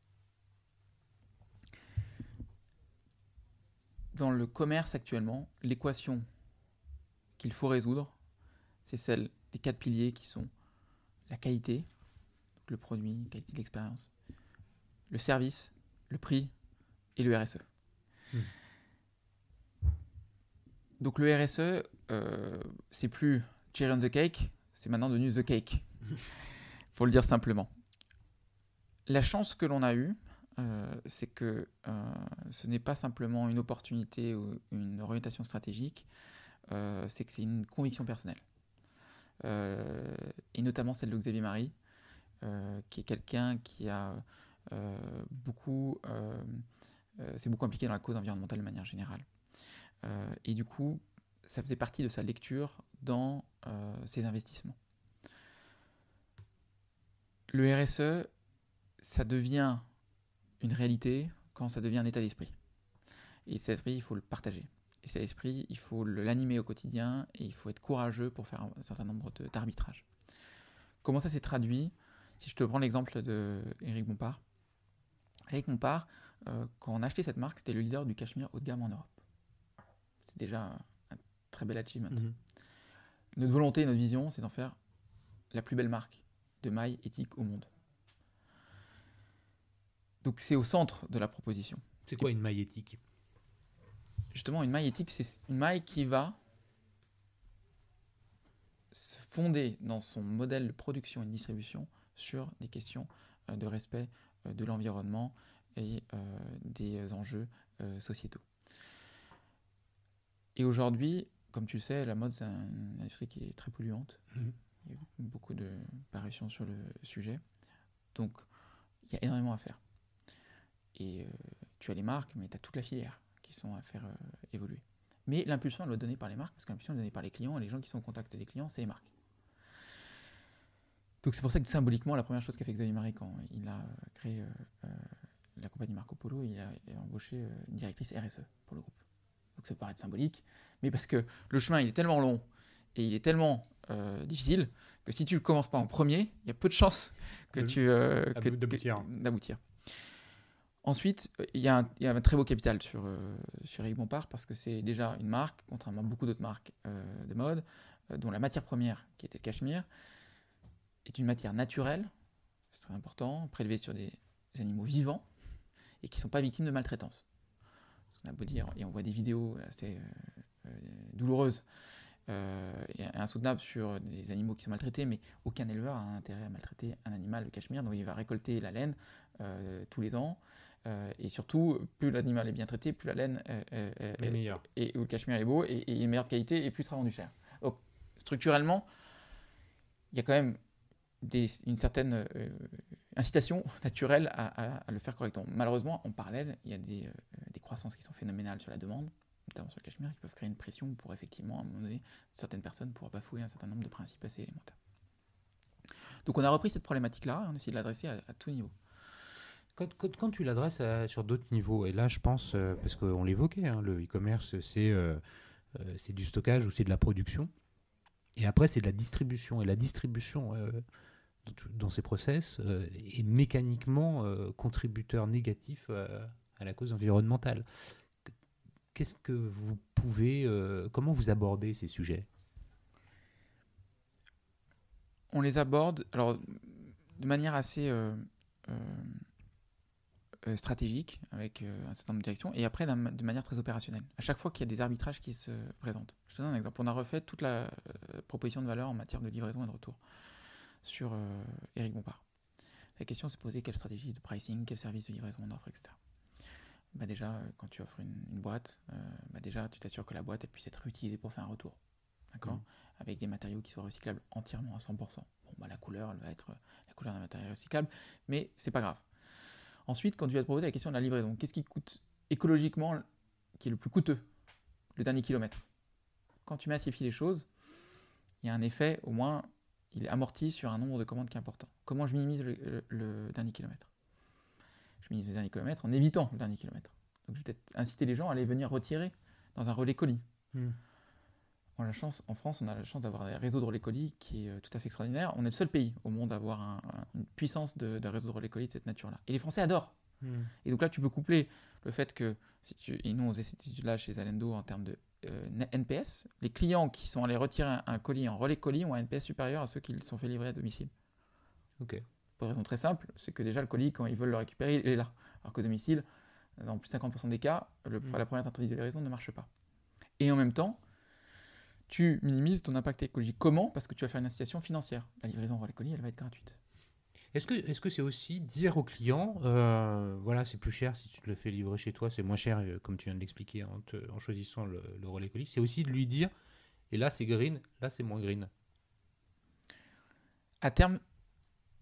Dans le commerce actuellement, l'équation qu'il faut résoudre, c'est celle des quatre piliers qui sont la qualité, le produit, qualité de l'expérience, le service, le prix et le RSE. Hmm. Donc le RSE, euh, c'est plus cherry on the cake, c'est maintenant devenu the cake. Faut le dire simplement. La chance que l'on a eue, euh, c'est que euh, ce n'est pas simplement une opportunité ou une orientation stratégique, c'est que c'est une conviction personnelle. et notamment celle de Xavier Marie, qui est quelqu'un qui a beaucoup, s'est beaucoup impliqué dans la cause environnementale de manière générale. Euh, et du coup, ça faisait partie de sa lecture dans euh, ses investissements. Le RSE, ça devient une réalité quand ça devient un état d'esprit. Et cet esprit, il faut le partager. Et cet esprit, il faut l'animer au quotidien et il faut être courageux pour faire un certain nombre d'arbitrages. Comment ça s'est traduit Si je te prends l'exemple d'Éric Bompard. Eric Bompard, euh, quand on a acheté cette marque, c'était le leader du cachemire haut de gamme en Europe déjà un, très bel achievement. Mhm. Notre volonté, notre vision, c'est d'en faire la plus belle marque de maille éthique au monde. Donc c'est au centre de la proposition. C'est quoi une maille éthique Justement, une maille éthique, c'est une maille qui va se fonder dans son modèle de production et de distribution sur des questions euh, de respect euh, de l'environnement et euh, des enjeux sociétaux. Et aujourd'hui, comme tu le sais, la mode, c'est une industrie qui est très polluante. Mhm. Il y a beaucoup de parutions sur le sujet. Donc, il y a énormément à faire. Et euh, tu as les marques, mais tu as toute la filière qui sont à faire euh, évoluer. Mais l'impulsion, elle doit être par les marques, parce que l'impulsion est donnée par les clients, et les gens qui sont en contact des clients, c'est les marques. Donc c'est pour ça que symboliquement, la première chose qu'a fait Xavier Marie quand il a euh, créé la compagnie Marco Polo, il a embauché une directrice RSE pour le groupe donc ça peut paraître symbolique, mais parce que le chemin il est tellement long et il est tellement euh, difficile que si tu le commences pas en premier, il y a peu de chances que tu euh, d'aboutir. Ensuite, euh, il y, a un, très beau capital sur, sur Eric Bompard parce que c'est déjà une marque, contrairement à beaucoup d'autres marques de mode, dont la matière première, qui était le cachemire, est une matière naturelle, c'est très important, prélevée sur des animaux vivants et qui ne sont pas victimes de maltraitance on a beau dire, et on voit des vidéos assez euh, euh, douloureuses euh, et insoutenables sur des animaux qui sont maltraités, mais aucun éleveur n'a intérêt à maltraiter un animal, le cachemire, donc il va récolter la laine tous les ans. et surtout, plus l'animal est bien traité, plus la laine est, meilleure, et, le cachemire est beau et, et, est meilleure qualité et plus sera rendu cher. Donc, structurellement, il y a quand même une certaine incitation naturelle à, le faire correctement. Malheureusement, en parallèle, il y a euh, des, croissances qui sont phénoménales sur la demande, notamment sur le cachemire, qui peuvent créer une pression pour effectivement, à un moment donné, certaines personnes pas bafouer un certain nombre de principes assez élémentaires. Donc on a repris cette problématique-là et on essaie de l'adresser à, tout niveau. Quand, tu l'adresses sur d'autres niveaux, et là je pense, euh, parce qu'on l'évoquait, hein, le e-commerce euh, c'est du stockage ou c'est de la production, et après c'est de la distribution, et la distribution dans ces process et euh, mécaniquement euh, contributeur négatif euh, à la cause environnementale. Qu'est-ce que vous pouvez, comment vous abordez ces sujets On les aborde alors de manière assez stratégique avec un certain nombre de directions et après de manière très opérationnelle. À chaque fois qu'il y a des arbitrages qui se présentent. Je te donne un exemple. On a refait toute la proposition de valeur en matière de livraison et de retour sur euh, Eric Bompard. La question s'est posée quelle stratégie de pricing, quel service de livraison on offre, etc. Bah déjà, euh, quand tu offres une, boîte, euh, bah, déjà, tu t'assures que la boîte elle puisse être utilisée pour faire un retour. D'accord mmh. Avec des matériaux qui sont recyclables entièrement à 100%. Bon, bah, la couleur, elle va être la couleur d'un matériel recyclable, mais c'est pas grave. Ensuite, quand tu vas te poser la question de la livraison, qu'est-ce qui coûte écologiquement, qui est le plus coûteux Le dernier kilomètre. Quand tu massifies les choses, il y a un effet, au moins, il est amorti sur un nombre de commandes qui est important. Comment je minimise le, dernier kilomètre Je minimise le dernier kilomètre en évitant le dernier kilomètre. Donc je vais peut-être inciter les gens à aller venir retirer dans un relais colis. Hmm. On a la chance, en France, on a la chance d'avoir un réseau de relais colis qui est euh, tout à fait extraordinaire. On est le seul pays au monde à avoir une puissance de, réseau de relais colis de cette nature-là. Et les Français adorent. Hmm. Et donc là, tu peux coupler le fait que, si tu, et nous on faisait cette étude-là chez Alendo en termes de euh, NPS, les clients qui sont allés retirer un, colis en relais colis ont un NPS supérieur à ceux qui sont fait livrer à domicile. Ok. Pour une raison très simple, c'est que déjà le colis, quand ils veulent le récupérer, il est là. Alors qu'au domicile, dans plus de 50% des cas, mm. la première tentative de livraison ne marche pas. Et en même temps, tu minimises ton impact écologique. Comment Parce que tu vas faire une incitation financière. La livraison en relais colis, elle va être gratuite. Est-ce que c'est aussi dire au client, euh, voilà, c'est plus cher si tu te le fais livrer chez toi, c'est moins cher, euh, comme tu viens de l'expliquer, en, choisissant le, relais colis, c'est aussi de lui dire, et là c'est green, là c'est moins green À terme,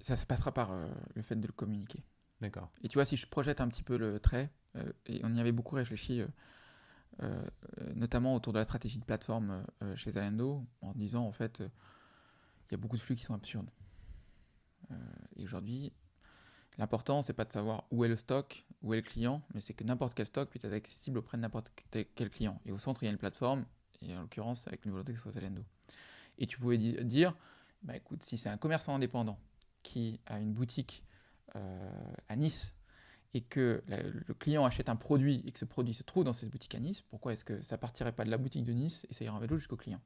ça se passera par euh, le fait de le communiquer. D'accord. Et tu vois, si je projette un petit peu le trait, et on y avait beaucoup réfléchi, notamment autour de la stratégie de plateforme chez Zalando, en disant en fait, il y a beaucoup de flux qui sont absurdes. Euh, et aujourd'hui, l'important, c'est pas de savoir où est le stock, où est le client, mais c'est que n'importe quel stock puisse être accessible auprès de n'importe quel client. Et au centre, il y a une plateforme, et en l'occurrence, avec une volonté que ce soit Zalando. Et tu pouvais dire, bah, écoute, si c'est un commerçant indépendant qui a une boutique euh, à Nice et que le client achète un produit et que ce produit se trouve dans cette boutique à Nice, pourquoi est-ce que ça partirait pas de la boutique de Nice et ça irait en vélo jusqu'au client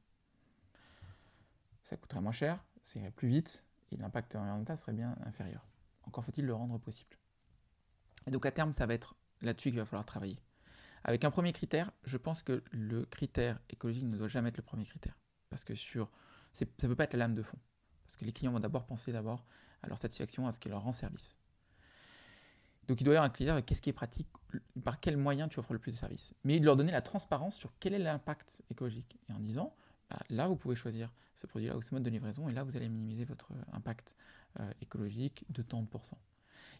Ça coûterait moins cher, ça irait plus vite, l'impact environnemental serait bien inférieur. Encore faut-il le rendre possible. Et donc à terme, ça va être là-dessus qu'il va falloir travailler. Avec un premier critère, je pense que le critère écologique ne doit jamais être le premier critère. Parce que sur, ça ne peut pas être la lame de fond. Parce que les clients vont d'abord penser d'abord à leur satisfaction, à ce qui leur rend service. Donc il doit y avoir un critère qu'est-ce qui est pratique, par quels moyen tu offres le plus de services. Mais il doit leur donner la transparence sur quel est l'impact écologique. Et en disant, bah, là, vous pouvez choisir ce produit-là ou ce mode de livraison, et là, vous allez minimiser votre euh, impact euh, écologique de tant de pourcents.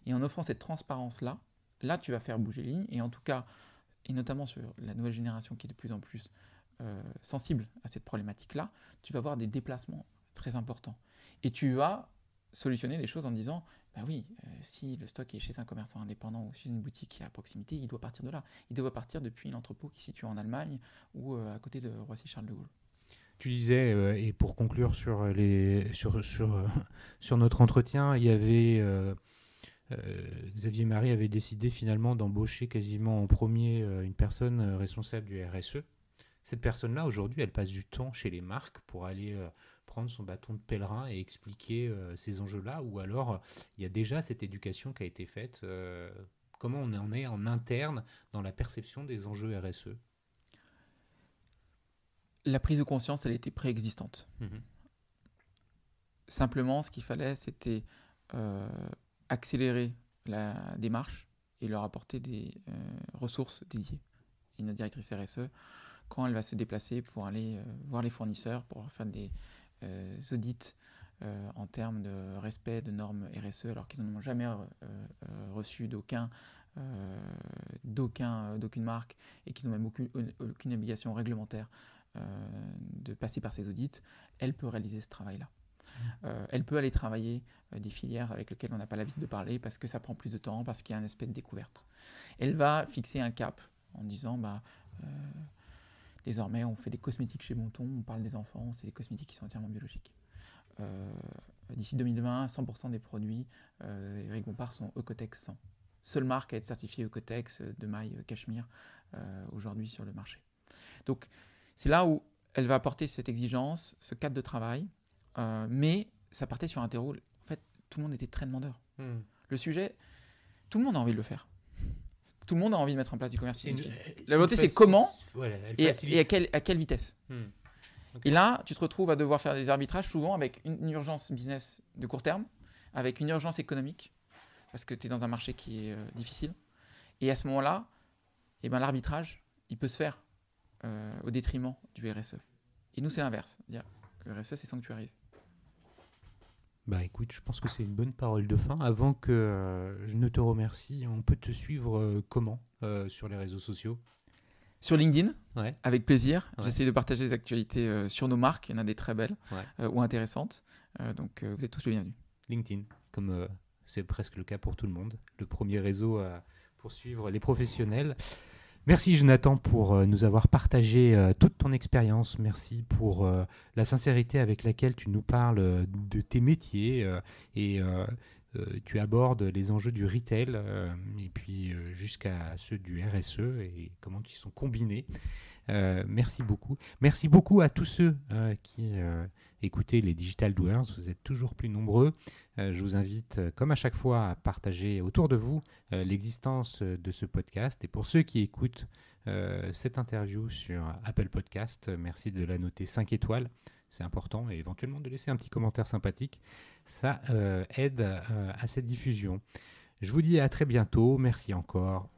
Et en offrant cette transparence-là, là, tu vas faire bouger les lignes, et en tout cas, et notamment sur la nouvelle génération qui est de plus en plus euh, sensible à cette problématique-là, tu vas avoir des déplacements très importants. Et tu vas solutionner les choses en disant, ben oui, si le stock est chez un commerçant indépendant ou chez une boutique qui est à proximité, il doit partir de là. Il doit partir depuis l'entrepôt qui est situé en Allemagne ou à côté de Roissy-Charles de Gaulle disais, euh, et pour conclure sur, les, sur, sur, euh, sur notre entretien, il y avait. Euh, Xavier Marie avait décidé finalement d'embaucher quasiment en premier une personne responsable du RSE. Cette personne-là, aujourd'hui, elle passe du temps chez les marques pour aller prendre son bâton de pèlerin et expliquer ces enjeux-là, ou alors il y a déjà cette éducation qui a été faite. comment on en est en interne dans la perception des enjeux RSE la prise de conscience, elle était préexistante. Mhm. Simplement, ce qu'il fallait, c'était euh, accélérer la démarche et leur apporter des euh, ressources dédiées. Et notre directrice RSE, quand elle va se déplacer pour aller euh, voir les fournisseurs, pour faire des audits en termes de respect de normes RSE, alors qu'ils n'ont jamais reçu d'aucun d'aucun, d'aucune marque et qu'ils n'ont même aucune obligation réglementaire euh, de passer par ces audits, elle peut réaliser ce travail-là. Mmh. Euh, elle peut aller travailler euh, des filières avec lesquelles on n'a pas l'habitude de parler parce que ça prend plus de temps, parce qu'il y a un aspect de découverte. Elle va fixer un cap en disant bah, désormais on fait des cosmétiques chez Monton, on parle des enfants, c'est des cosmétiques qui sont entièrement biologiques. D'ici 2020, 100% des produits Eric Bompard sont Ecotex 100. Seule marque à être certifiée Ecotex de maille cachemire aujourd'hui sur le marché. Donc c'est là où elle va apporter cette exigence, ce cadre de travail, euh, mais ça partait sur un terreau. En fait, tout le monde était très demandeur. Hmm. Le sujet, tout le monde a envie de le faire. Tout le monde a envie de mettre en place du commerce euh, La volonté, c'est comment et, à, quelle, vitesse. Hmm. Et là, tu te retrouves à devoir faire des arbitrages souvent avec une urgence business de court terme, avec une urgence économique, parce que tu es dans un marché qui est euh, difficile. Et à ce moment-là, eh ben, l'arbitrage, il peut se faire euh, au détriment du RSE. Et nous, c'est l'inverse. Le RSE, c'est sanctuarisé. Bah écoute, je pense que c'est une bonne parole de fin. Avant que euh, je ne te remercie, on peut te suivre euh, comment sur les réseaux sociaux sur LinkedIn, ouais. avec plaisir. J'essaie de partager les actualités sur nos marques. Il y en a des très belles ou intéressantes. donc, vous êtes tous les bienvenus. LinkedIn, comme c'est presque le cas pour tout le monde. Le premier réseau pour suivre les professionnels. Merci Jonathan pour euh, nous avoir partagé euh, toute ton expérience. Merci pour euh, la sincérité avec laquelle tu nous parles de tes métiers et tu abordes les enjeux du retail et puis jusqu'à ceux du RSE et comment ils sont combinés. Euh, merci beaucoup. Merci beaucoup à tous ceux euh, qui euh, les Digital Doers. Vous êtes toujours plus nombreux. Euh, je vous invite, comme à chaque fois, à partager autour de vous l'existence de ce podcast. Et pour ceux qui écoutent cette interview sur Apple Podcast, merci de la noter 5 étoiles. C'est important et éventuellement de laisser un petit commentaire sympathique. Ça aide à cette diffusion. Je vous dis à très bientôt. Merci encore.